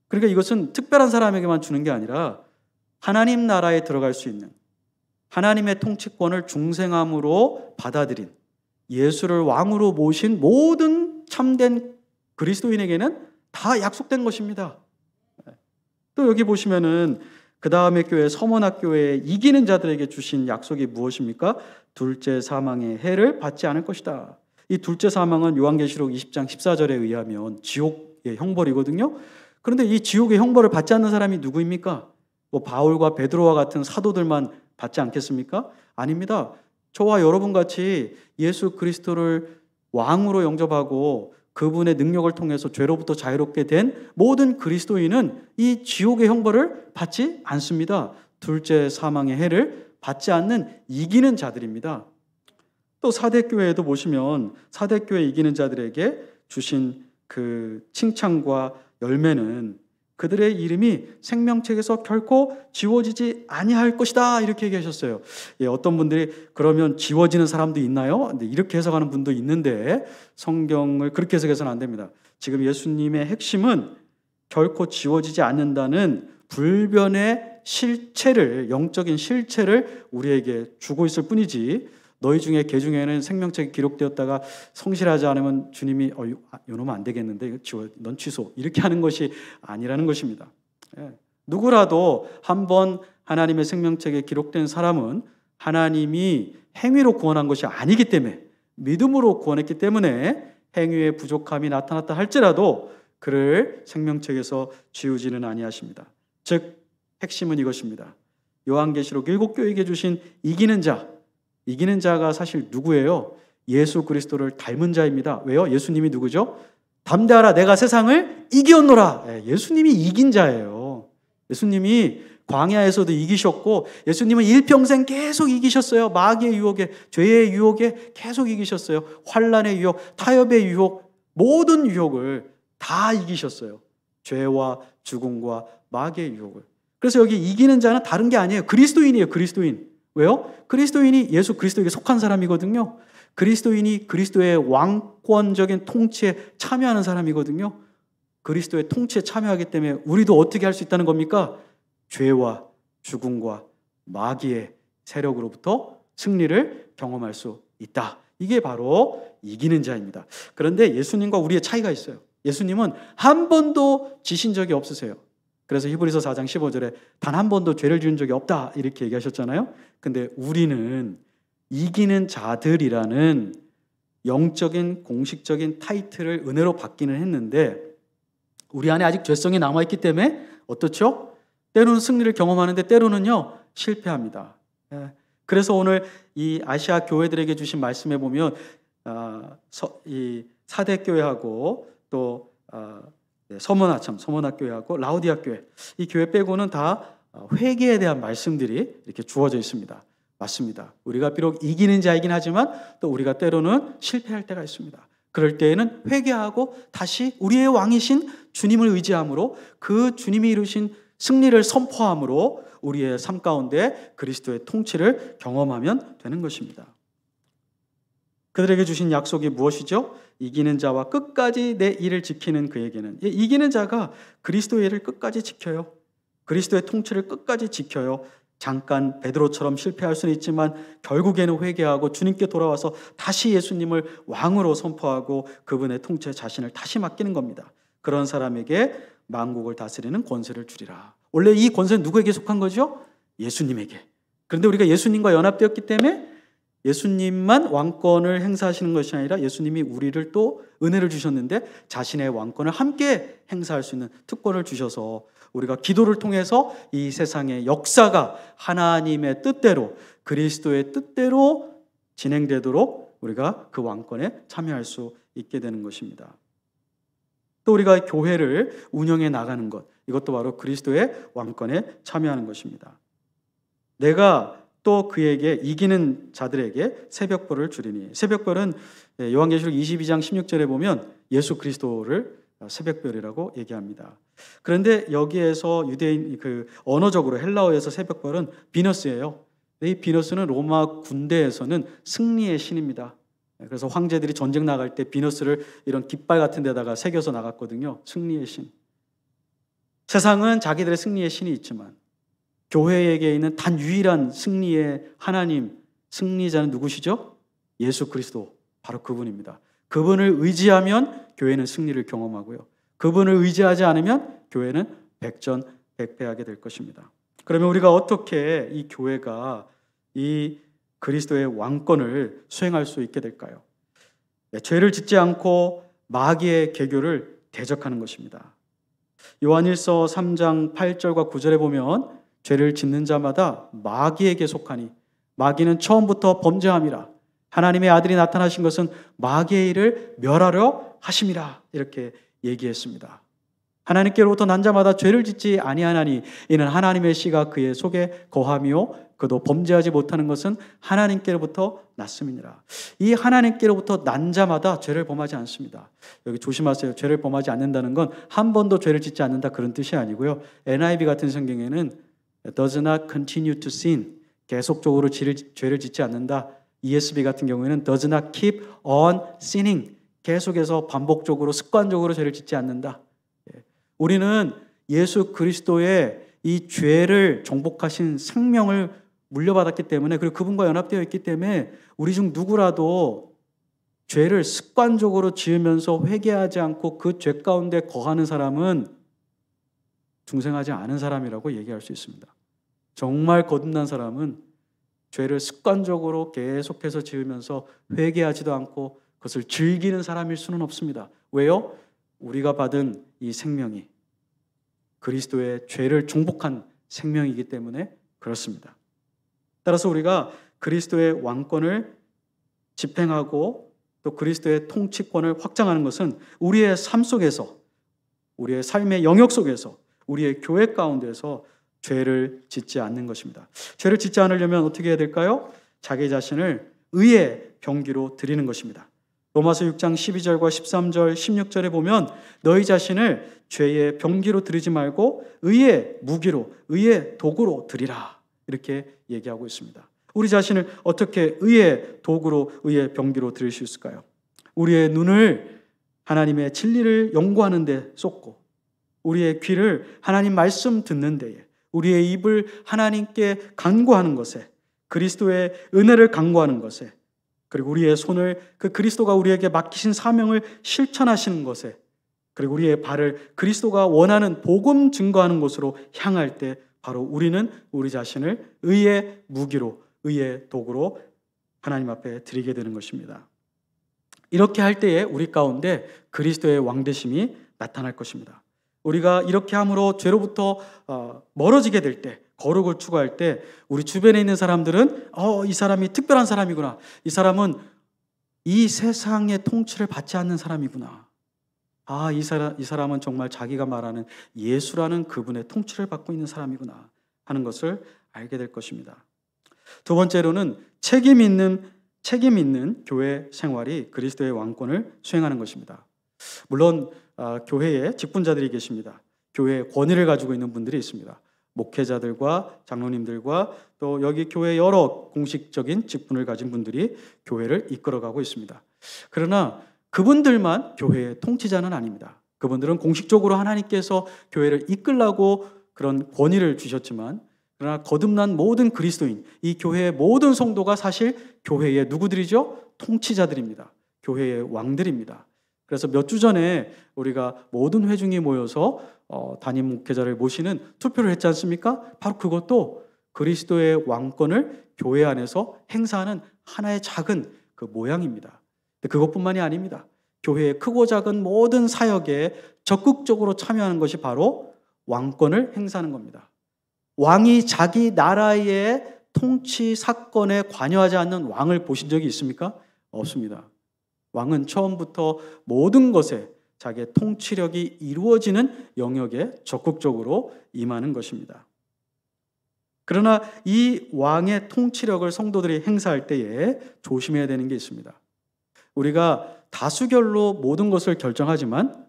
그러니까 이것은 특별한 사람에게만 주는 게 아니라 하나님 나라에 들어갈 수 있는 하나님의 통치권을 중생함으로 받아들인 예수를 왕으로 모신 모든 참된 그리스도인에게는 다 약속된 것입니다. 네. 또 여기 보시면은 그 다음에 교회 서원학교에 이기는 자들에게 주신 약속이 무엇입니까? 둘째 사망의 해를 받지 않을 것이다. 이 둘째 사망은 요한계시록 20장 14절에 의하면 지옥의 형벌이거든요. 그런데 이 지옥의 형벌을 받지 않는 사람이 누구입니까? 뭐 바울과 베드로와 같은 사도들만 받지 않겠습니까? 아닙니다. 저와 여러분 같이 예수 그리스도를 왕으로 영접하고 그분의 능력을 통해서 죄로부터 자유롭게 된 모든 그리스도인은 이 지옥의 형벌을 받지 않습니다. 둘째 사망의 해를 받지 않는 이기는 자들입니다. 또 사대교회에도 보시면 사대교회 이기는 자들에게 주신 그 칭찬과 열매는 그들의 이름이 생명책에서 결코 지워지지 아니할 것이다 이렇게 얘기하셨어요. 예, 어떤 분들이 그러면 지워지는 사람도 있나요? 네, 이렇게 해석하는 분도 있는데 성경을 그렇게 해석해서는 안 됩니다. 지금 예수님의 핵심은 결코 지워지지 않는다는 불변의 실체를 영적인 실체를 우리에게 주고 있을 뿐이지 너희 중에 개 중에는 생명책이 기록되었다가 성실하지 않으면 주님이 어, 요놈 아, 안 되겠는데 지워, 넌 취소 이렇게 하는 것이 아니라는 것입니다. 예. 누구라도 한번 하나님의 생명책에 기록된 사람은 하나님이 행위로 구원한 것이 아니기 때문에 믿음으로 구원했기 때문에 행위의 부족함이 나타났다 할지라도 그를 생명책에서 지우지는 아니하십니다. 즉 핵심은 이것입니다. 요한계시록 일곱 교에 주신 이기는 자, 이기는 자가 사실 누구예요? 예수 그리스도를 닮은 자입니다. 왜요? 예수님이 누구죠? 담대하라 내가 세상을 이겼노라 예, 예수님이 이긴 자예요. 예수님이 광야에서도 이기셨고 예수님은 일평생 계속 이기셨어요. 마귀의 유혹에 죄의 유혹에 계속 이기셨어요. 환란의 유혹, 타협의 유혹, 모든 유혹을 다 이기셨어요. 죄와 죽음과 마귀의 유혹을. 그래서 여기 이기는 자는 다른 게 아니에요. 그리스도인이에요. 그리스도인. 왜요? 그리스도인이 예수 그리스도에게 속한 사람이거든요. 그리스도인이 그리스도의 왕권적인 통치에 참여하는 사람이거든요. 그리스도의 통치에 참여하기 때문에 우리도 어떻게 할 수 있다는 겁니까? 죄와 죽음과 마귀의 세력으로부터 승리를 경험할 수 있다. 이게 바로 이기는 자입니다. 그런데 예수님과 우리의 차이가 있어요. 예수님은 한 번도 지신 적이 없으세요. 그래서 히브리서 4장 15절에 단 한 번도 죄를 지은 적이 없다 이렇게 얘기하셨잖아요. 근데 우리는 이기는 자들이라는 영적인 공식적인 타이틀을 은혜로 받기는 했는데 우리 안에 아직 죄성이 남아 있기 때문에 어떻죠? 때로는 승리를 경험하는데 때로는요 실패합니다. 예. 그래서 오늘 이 아시아 교회들에게 주신 말씀에 보면 아, 서, 이 사대 교회하고 또 아, 네, 서머나 참 서머나 교회하고 라우디아 교회 이 교회 빼고는 다 어, 회개에 대한 말씀들이 이렇게 주어져 있습니다. 맞습니다. 우리가 비록 이기는 자이긴 하지만 또 우리가 때로는 실패할 때가 있습니다. 그럴 때에는 회개하고 다시 우리의 왕이신 주님을 의지함으로 그 주님이 이루신 승리를 선포함으로 우리의 삶 가운데 그리스도의 통치를 경험하면 되는 것입니다. 그들에게 주신 약속이 무엇이죠? 이기는 자와 끝까지 내 일을 지키는 그에게는 이기는 자가 그리스도의 일을 끝까지 지켜요. 그리스도의 통치를 끝까지 지켜요. 잠깐 베드로처럼 실패할 수는 있지만 결국에는 회개하고 주님께 돌아와서 다시 예수님을 왕으로 선포하고 그분의 통치에 자신을 다시 맡기는 겁니다. 그런 사람에게 만국을 다스리는 권세를 주리라. 원래 이 권세는 누구에게 속한 거죠? 예수님에게. 그런데 우리가 예수님과 연합되었기 때문에 예수님만 왕권을 행사하시는 것이 아니라 예수님이 우리를 또 은혜를 주셨는데 자신의 왕권을 함께 행사할 수 있는 특권을 주셔서 우리가 기도를 통해서 이 세상의 역사가 하나님의 뜻대로 그리스도의 뜻대로 진행되도록 우리가 그 왕권에 참여할 수 있게 되는 것입니다. 또 우리가 교회를 운영해 나가는 것 이것도 바로 그리스도의 왕권에 참여하는 것입니다. 내가 또 그에게 이기는 자들에게 새벽벌을 주리니 새벽벌은 예, 요한계시록 22장 16절에 보면 예수 그리스도를 어, 새벽별이라고 얘기합니다. 그런데 여기에서 유대인 그 언어적으로 헬라어에서 새벽벌은 비너스예요. 이 비너스는 로마 군대에서는 승리의 신입니다. 예, 그래서 황제들이 전쟁 나갈 때 비너스를 이런 깃발 같은 데다가 새겨서 나갔거든요. 승리의 신. 세상은 자기들의 승리의 신이 있지만 교회에게 있는 단 유일한 승리의 하나님, 승리자는 누구시죠? 예수 그리스도, 바로 그분입니다. 그분을 의지하면 교회는 승리를 경험하고요. 그분을 의지하지 않으면 교회는 백전백패하게 될 것입니다. 그러면 우리가 어떻게 이 교회가 이 그리스도의 왕권을 수행할 수 있게 될까요? 네, 죄를 짓지 않고 마귀의 개교를 대적하는 것입니다. 요한일서 3장 8절과 9절에 보면 죄를 짓는 자마다 마귀에게 속하니 마귀는 처음부터 범죄함이라 하나님의 아들이 나타나신 것은 마귀의 일을 멸하려 하심이라 이렇게 얘기했습니다. 하나님께로부터 난 자마다 죄를 짓지 아니하나니 이는 하나님의 씨가 그의 속에 거함이요 그도 범죄하지 못하는 것은 하나님께로부터 났음이니라. 이 하나님께로부터 난 자마다 죄를 범하지 않습니다. 여기 조심하세요. 죄를 범하지 않는다는 건 한 번도 죄를 짓지 않는다 그런 뜻이 아니고요. NIV 같은 성경에는 does not continue to sin. 계속적으로 죄를 짓지 않는다. ESV 같은 경우에는 does not keep on sinning. 계속해서 반복적으로 습관적으로 죄를 짓지 않는다. 예. 우리는 예수 그리스도의 이 죄를 정복하신 생명을 물려받았기 때문에 그리고 그분과 연합되어 있기 때문에 우리 중 누구라도 죄를 습관적으로 지으면서 회개하지 않고 그 죄 가운데 거하는 사람은 중생하지 않은 사람이라고 얘기할 수 있습니다. 정말 거듭난 사람은 죄를 습관적으로 계속해서 지으면서 회개하지도 않고 그것을 즐기는 사람일 수는 없습니다. 왜요? 우리가 받은 이 생명이 그리스도의 죄를 중복한 생명이기 때문에 그렇습니다. 따라서 우리가 그리스도의 왕권을 집행하고 또 그리스도의 통치권을 확장하는 것은 우리의 삶 속에서 우리의 삶의 영역 속에서 우리의 교회 가운데서 죄를 짓지 않는 것입니다. 죄를 짓지 않으려면 어떻게 해야 될까요? 자기 자신을 의의 병기로 드리는 것입니다. 로마서 6장 12절과 13절, 16절에 보면 너희 자신을 죄의 병기로 드리지 말고 의의 무기로, 의의 도구로 드리라. 이렇게 얘기하고 있습니다. 우리 자신을 어떻게 의의 도구로, 의의 병기로 드릴 수 있을까요? 우리의 눈을 하나님의 진리를 연구하는 데 쏟고 우리의 귀를 하나님 말씀 듣는 데에 우리의 입을 하나님께 간구하는 것에 그리스도의 은혜를 간구하는 것에 그리고 우리의 손을 그 그리스도가 우리에게 맡기신 사명을 실천하시는 것에 그리고 우리의 발을 그리스도가 원하는 복음 증거하는 곳으로 향할 때 바로 우리는 우리 자신을 의의 무기로 의의 도구로 하나님 앞에 드리게 되는 것입니다. 이렇게 할 때에 우리 가운데 그리스도의 왕대심이 나타날 것입니다. 우리가 이렇게 함으로 죄로부터 어, 멀어지게 될 때, 거룩을 추구할 때, 우리 주변에 있는 사람들은, 어, 이 사람이 특별한 사람이구나. 이 사람은 이 세상의 통치를 받지 않는 사람이구나. 아, 이 사람, 이 사람은 정말 자기가 말하는 예수라는 그분의 통치를 받고 있는 사람이구나. 하는 것을 알게 될 것입니다. 두 번째로는 책임 있는 책임 있는 교회 생활이 그리스도의 왕권을 수행하는 것입니다. 물론 아, 교회의 직분자들이 계십니다. 교회의 권위를 가지고 있는 분들이 있습니다. 목회자들과 장로님들과 또 여기 교회 여러 공식적인 직분을 가진 분들이 교회를 이끌어가고 있습니다. 그러나 그분들만 교회의 통치자는 아닙니다. 그분들은 공식적으로 하나님께서 교회를 이끌라고 그런 권위를 주셨지만 그러나 거듭난 모든 그리스도인, 이 교회의 모든 성도가 사실 교회의 누구들이죠? 통치자들입니다. 교회의 왕들입니다. 그래서 몇 주 전에 우리가 모든 회중이 모여서 어, 담임 목회자를 모시는 투표를 했지 않습니까? 바로 그것도 그리스도의 왕권을 교회 안에서 행사하는 하나의 작은 그 모양입니다. 그것뿐만이 아닙니다. 교회의 크고 작은 모든 사역에 적극적으로 참여하는 것이 바로 왕권을 행사하는 겁니다. 왕이 자기 나라의 통치 사건에 관여하지 않는 왕을 보신 적이 있습니까? 없습니다. 왕은 처음부터 모든 것에 자기의 통치력이 이루어지는 영역에 적극적으로 임하는 것입니다. 그러나 이 왕의 통치력을 성도들이 행사할 때에 조심해야 되는 게 있습니다. 우리가 다수결로 모든 것을 결정하지만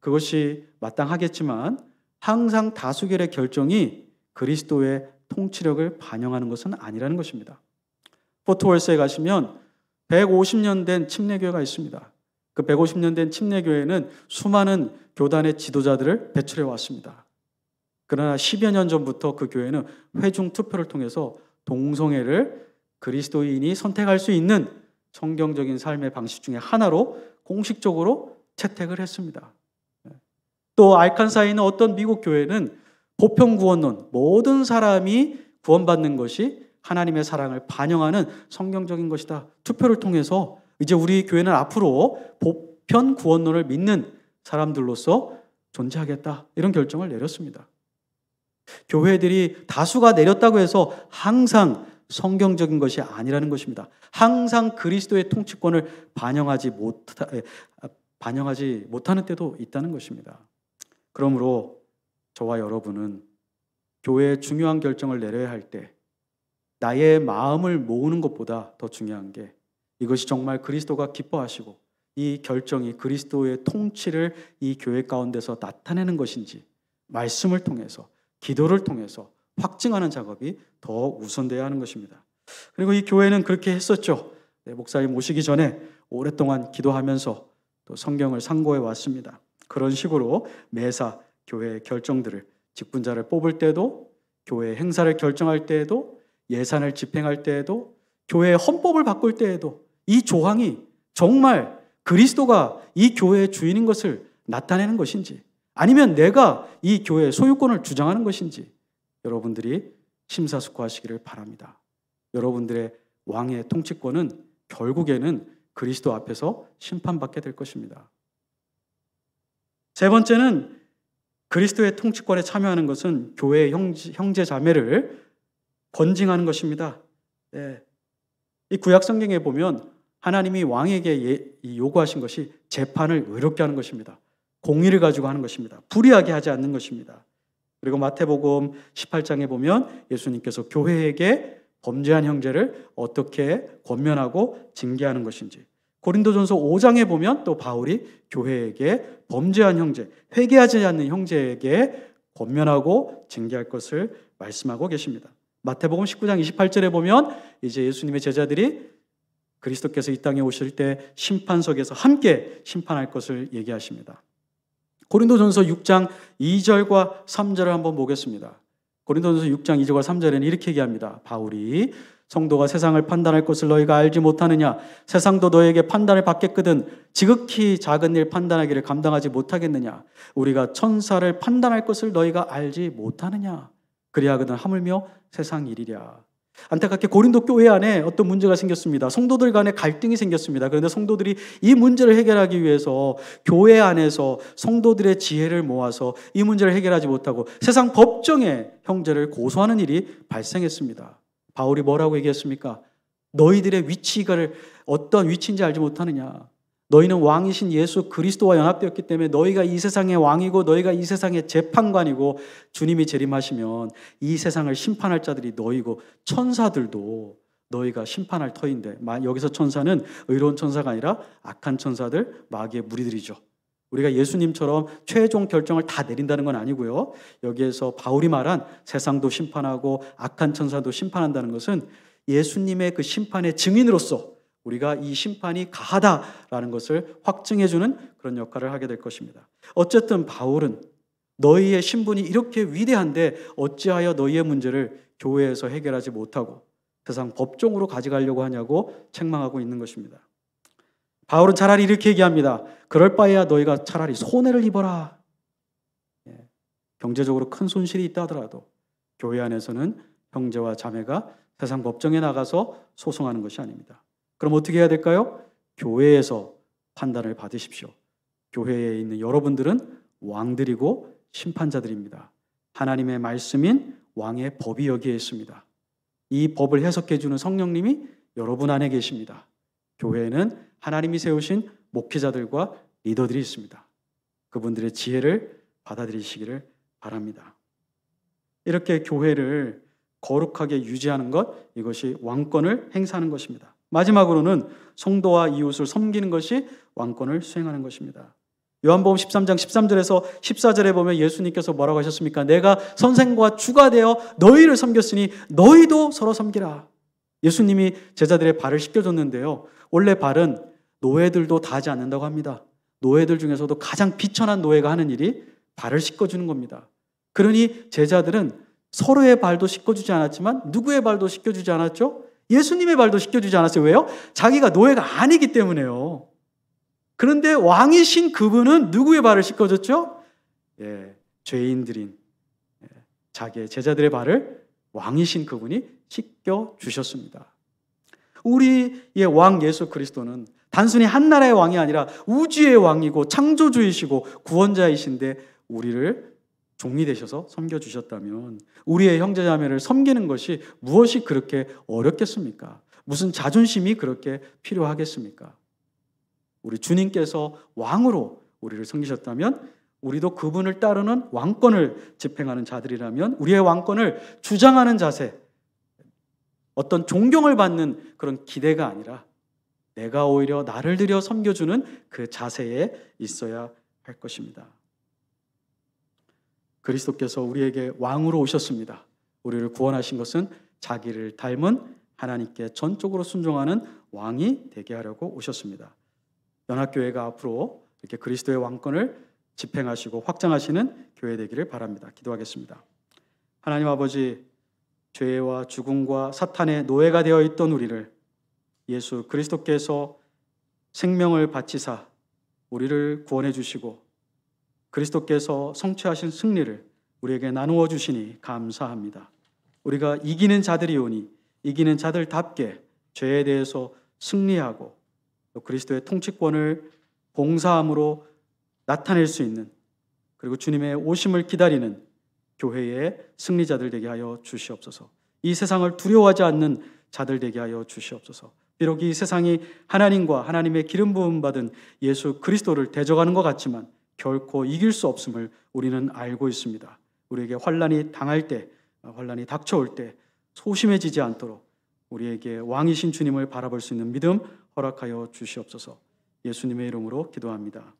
그것이 마땅하겠지만 항상 다수결의 결정이 그리스도의 통치력을 반영하는 것은 아니라는 것입니다. 포트월스에 가시면 150년 된 침례교회가 있습니다. 그 150년 된 침례교회는 수많은 교단의 지도자들을 배출해 왔습니다. 그러나 10여 년 전부터 그 교회는 회중 투표를 통해서 동성애를 그리스도인이 선택할 수 있는 성경적인 삶의 방식 중에 하나로 공식적으로 채택을 했습니다. 또 알칸사에 있는 어떤 미국 교회는 보편구원론, 모든 사람이 구원받는 것이 하나님의 사랑을 반영하는 성경적인 것이다. 투표를 통해서 이제 우리 교회는 앞으로 보편 구원론을 믿는 사람들로서 존재하겠다. 이런 결정을 내렸습니다. 교회들이 다수가 내렸다고 해서 항상 성경적인 것이 아니라는 것입니다. 항상 그리스도의 통치권을 반영하지 못 아, 반영하지 못하는 때도 있다는 것입니다. 그러므로 저와 여러분은 교회의 중요한 결정을 내려야 할때 나의 마음을 모으는 것보다 더 중요한 게 이것이 정말 그리스도가 기뻐하시고 이 결정이 그리스도의 통치를 이 교회 가운데서 나타내는 것인지 말씀을 통해서 기도를 통해서 확증하는 작업이 더 우선돼야 하는 것입니다. 그리고 이 교회는 그렇게 했었죠. 네, 목사님 오시기 전에 오랫동안 기도하면서 또 성경을 상고해 왔습니다. 그런 식으로 매사 교회의 결정들을 직분자를 뽑을 때도 교회 행사를 결정할 때에도 예산을 집행할 때에도 교회의 헌법을 바꿀 때에도 이 조항이 정말 그리스도가 이 교회의 주인인 것을 나타내는 것인지 아니면 내가 이 교회의 소유권을 주장하는 것인지 여러분들이 심사숙고하시기를 바랍니다. 여러분들의 왕의 통치권은 결국에는 그리스도 앞에서 심판받게 될 것입니다. 세 번째는 그리스도의 통치권에 참여하는 것은 교회의 형제, 자매를 번징하는 것입니다. 네. 이 구약 성경에 보면 하나님이 왕에게 예, 요구하신 것이 재판을 의롭게 하는 것입니다. 공의를 가지고 하는 것입니다. 불의하게 하지 않는 것입니다. 그리고 마태복음 18장에 보면 예수님께서 교회에게 범죄한 형제를 어떻게 권면하고 징계하는 것인지 고린도전서 5장에 보면 또 바울이 교회에게 범죄한 형제, 회개하지 않는 형제에게 권면하고 징계할 것을 말씀하고 계십니다. 마태복음 19장 28절에 보면 이제 예수님의 제자들이 그리스도께서 이 땅에 오실 때 심판석에서 함께 심판할 것을 얘기하십니다. 고린도전서 6장 2절과 3절을 한번 보겠습니다. 고린도전서 6장 2절과 3절에는 이렇게 얘기합니다. 바울이 성도가 세상을 판단할 것을 너희가 알지 못하느냐? 세상도 너에게 판단을 받겠거든 지극히 작은 일 판단하기를 감당하지 못하겠느냐? 우리가 천사를 판단할 것을 너희가 알지 못하느냐? 그리하거든 하물며 세상 일이랴. 안타깝게 고린도 교회 안에 어떤 문제가 생겼습니다. 성도들 간에 갈등이 생겼습니다. 그런데 성도들이 이 문제를 해결하기 위해서 교회 안에서 성도들의 지혜를 모아서 이 문제를 해결하지 못하고 세상 법정에 형제를 고소하는 일이 발생했습니다. 바울이 뭐라고 얘기했습니까? 너희들의 위치가 어떤 위치인지 알지 못하느냐. 너희는 왕이신 예수 그리스도와 연합되었기 때문에 너희가 이 세상의 왕이고 너희가 이 세상의 재판관이고 주님이 재림하시면 이 세상을 심판할 자들이 너희고 천사들도 너희가 심판할 터인데 여기서 천사는 의로운 천사가 아니라 악한 천사들 마귀의 무리들이죠. 우리가 예수님처럼 최종 결정을 다 내린다는 건 아니고요. 여기에서 바울이 말한 세상도 심판하고 악한 천사도 심판한다는 것은 예수님의 그 심판의 증인으로서 우리가 이 심판이 가하다라는 것을 확증해주는 그런 역할을 하게 될 것입니다. 어쨌든 바울은 너희의 신분이 이렇게 위대한데 어찌하여 너희의 문제를 교회에서 해결하지 못하고 세상 법정으로 가져가려고 하냐고 책망하고 있는 것입니다. 바울은 차라리 이렇게 얘기합니다. 그럴 바에야 너희가 차라리 손해를 입어라. 예, 경제적으로 큰 손실이 있다 하더라도 교회 안에서는 형제와 자매가 세상 법정에 나가서 소송하는 것이 아닙니다. 그럼 어떻게 해야 될까요? 교회에서 판단을 받으십시오. 교회에 있는 여러분들은 왕들이고 심판자들입니다. 하나님의 말씀인 왕의 법이 여기에 있습니다. 이 법을 해석해 주는 성령님이 여러분 안에 계십니다. 교회에는 하나님이 세우신 목회자들과 리더들이 있습니다. 그분들의 지혜를 받아들이시기를 바랍니다. 이렇게 교회를 거룩하게 유지하는 것, 이것이 왕권을 행사하는 것입니다. 마지막으로는 성도와 이웃을 섬기는 것이 왕권을 수행하는 것입니다. 요한복음 13장 13절에서 14절에 보면 예수님께서 뭐라고 하셨습니까? 내가 선생과 주가 되어 너희를 섬겼으니 너희도 서로 섬기라. 예수님이 제자들의 발을 씻겨줬는데요. 원래 발은 노예들도 다 하지 않는다고 합니다. 노예들 중에서도 가장 비천한 노예가 하는 일이 발을 씻겨주는 겁니다. 그러니 제자들은 서로의 발도 씻겨주지 않았지만 누구의 발도 씻겨주지 않았죠? 예수님의 발도 씻겨주지 않았어요. 왜요? 자기가 노예가 아니기 때문에요. 그런데 왕이신 그분은 누구의 발을 씻겨줬죠? 예, 죄인들인 예, 자기의 제자들의 발을 왕이신 그분이 씻겨주셨습니다. 우리의 왕 예수 그리스도는 단순히 한 나라의 왕이 아니라 우주의 왕이고 창조주이시고 구원자이신데 우리를 종이 되셔서 섬겨 주셨다면 우리의 형제 자매를 섬기는 것이 무엇이 그렇게 어렵겠습니까? 무슨 자존심이 그렇게 필요하겠습니까? 우리 주님께서 왕으로 우리를 섬기셨다면 우리도 그분을 따르는 왕권을 집행하는 자들이라면 우리의 왕권을 주장하는 자세 어떤 존경을 받는 그런 기대가 아니라 내가 오히려 나를 들여 섬겨주는 그 자세에 있어야 할 것입니다. 그리스도께서 우리에게 왕으로 오셨습니다. 우리를 구원하신 것은 자기를 닮은 하나님께 전적으로 순종하는 왕이 되게 하려고 오셨습니다. 연합교회가 앞으로 이렇게 그리스도의 왕권을 집행하시고 확장하시는 교회 되기를 바랍니다. 기도하겠습니다. 하나님 아버지, 죄와 죽음과 사탄의 노예가 되어 있던 우리를 예수 그리스도께서 생명을 바치사 우리를 구원해 주시고 그리스도께서 성취하신 승리를 우리에게 나누어 주시니 감사합니다. 우리가 이기는 자들이오니 이기는 자들답게 죄에 대해서 승리하고 또 그리스도의 통치권을 봉사함으로 나타낼 수 있는 그리고 주님의 오심을 기다리는 교회의 승리자들 되게 하여 주시옵소서. 이 세상을 두려워하지 않는 자들 되게 하여 주시옵소서. 비록 이 세상이 하나님과 하나님의 기름 부음 받은 예수 그리스도를 대적하는 것 같지만 결코 이길 수 없음을 우리는 알고 있습니다. 우리에게 환란이 당할 때, 어, 환란이 닥쳐올 때 소심해지지 않도록 우리에게 왕이신 주님을 바라볼 수 있는 믿음 허락하여 주시옵소서. 예수님의 이름으로 기도합니다.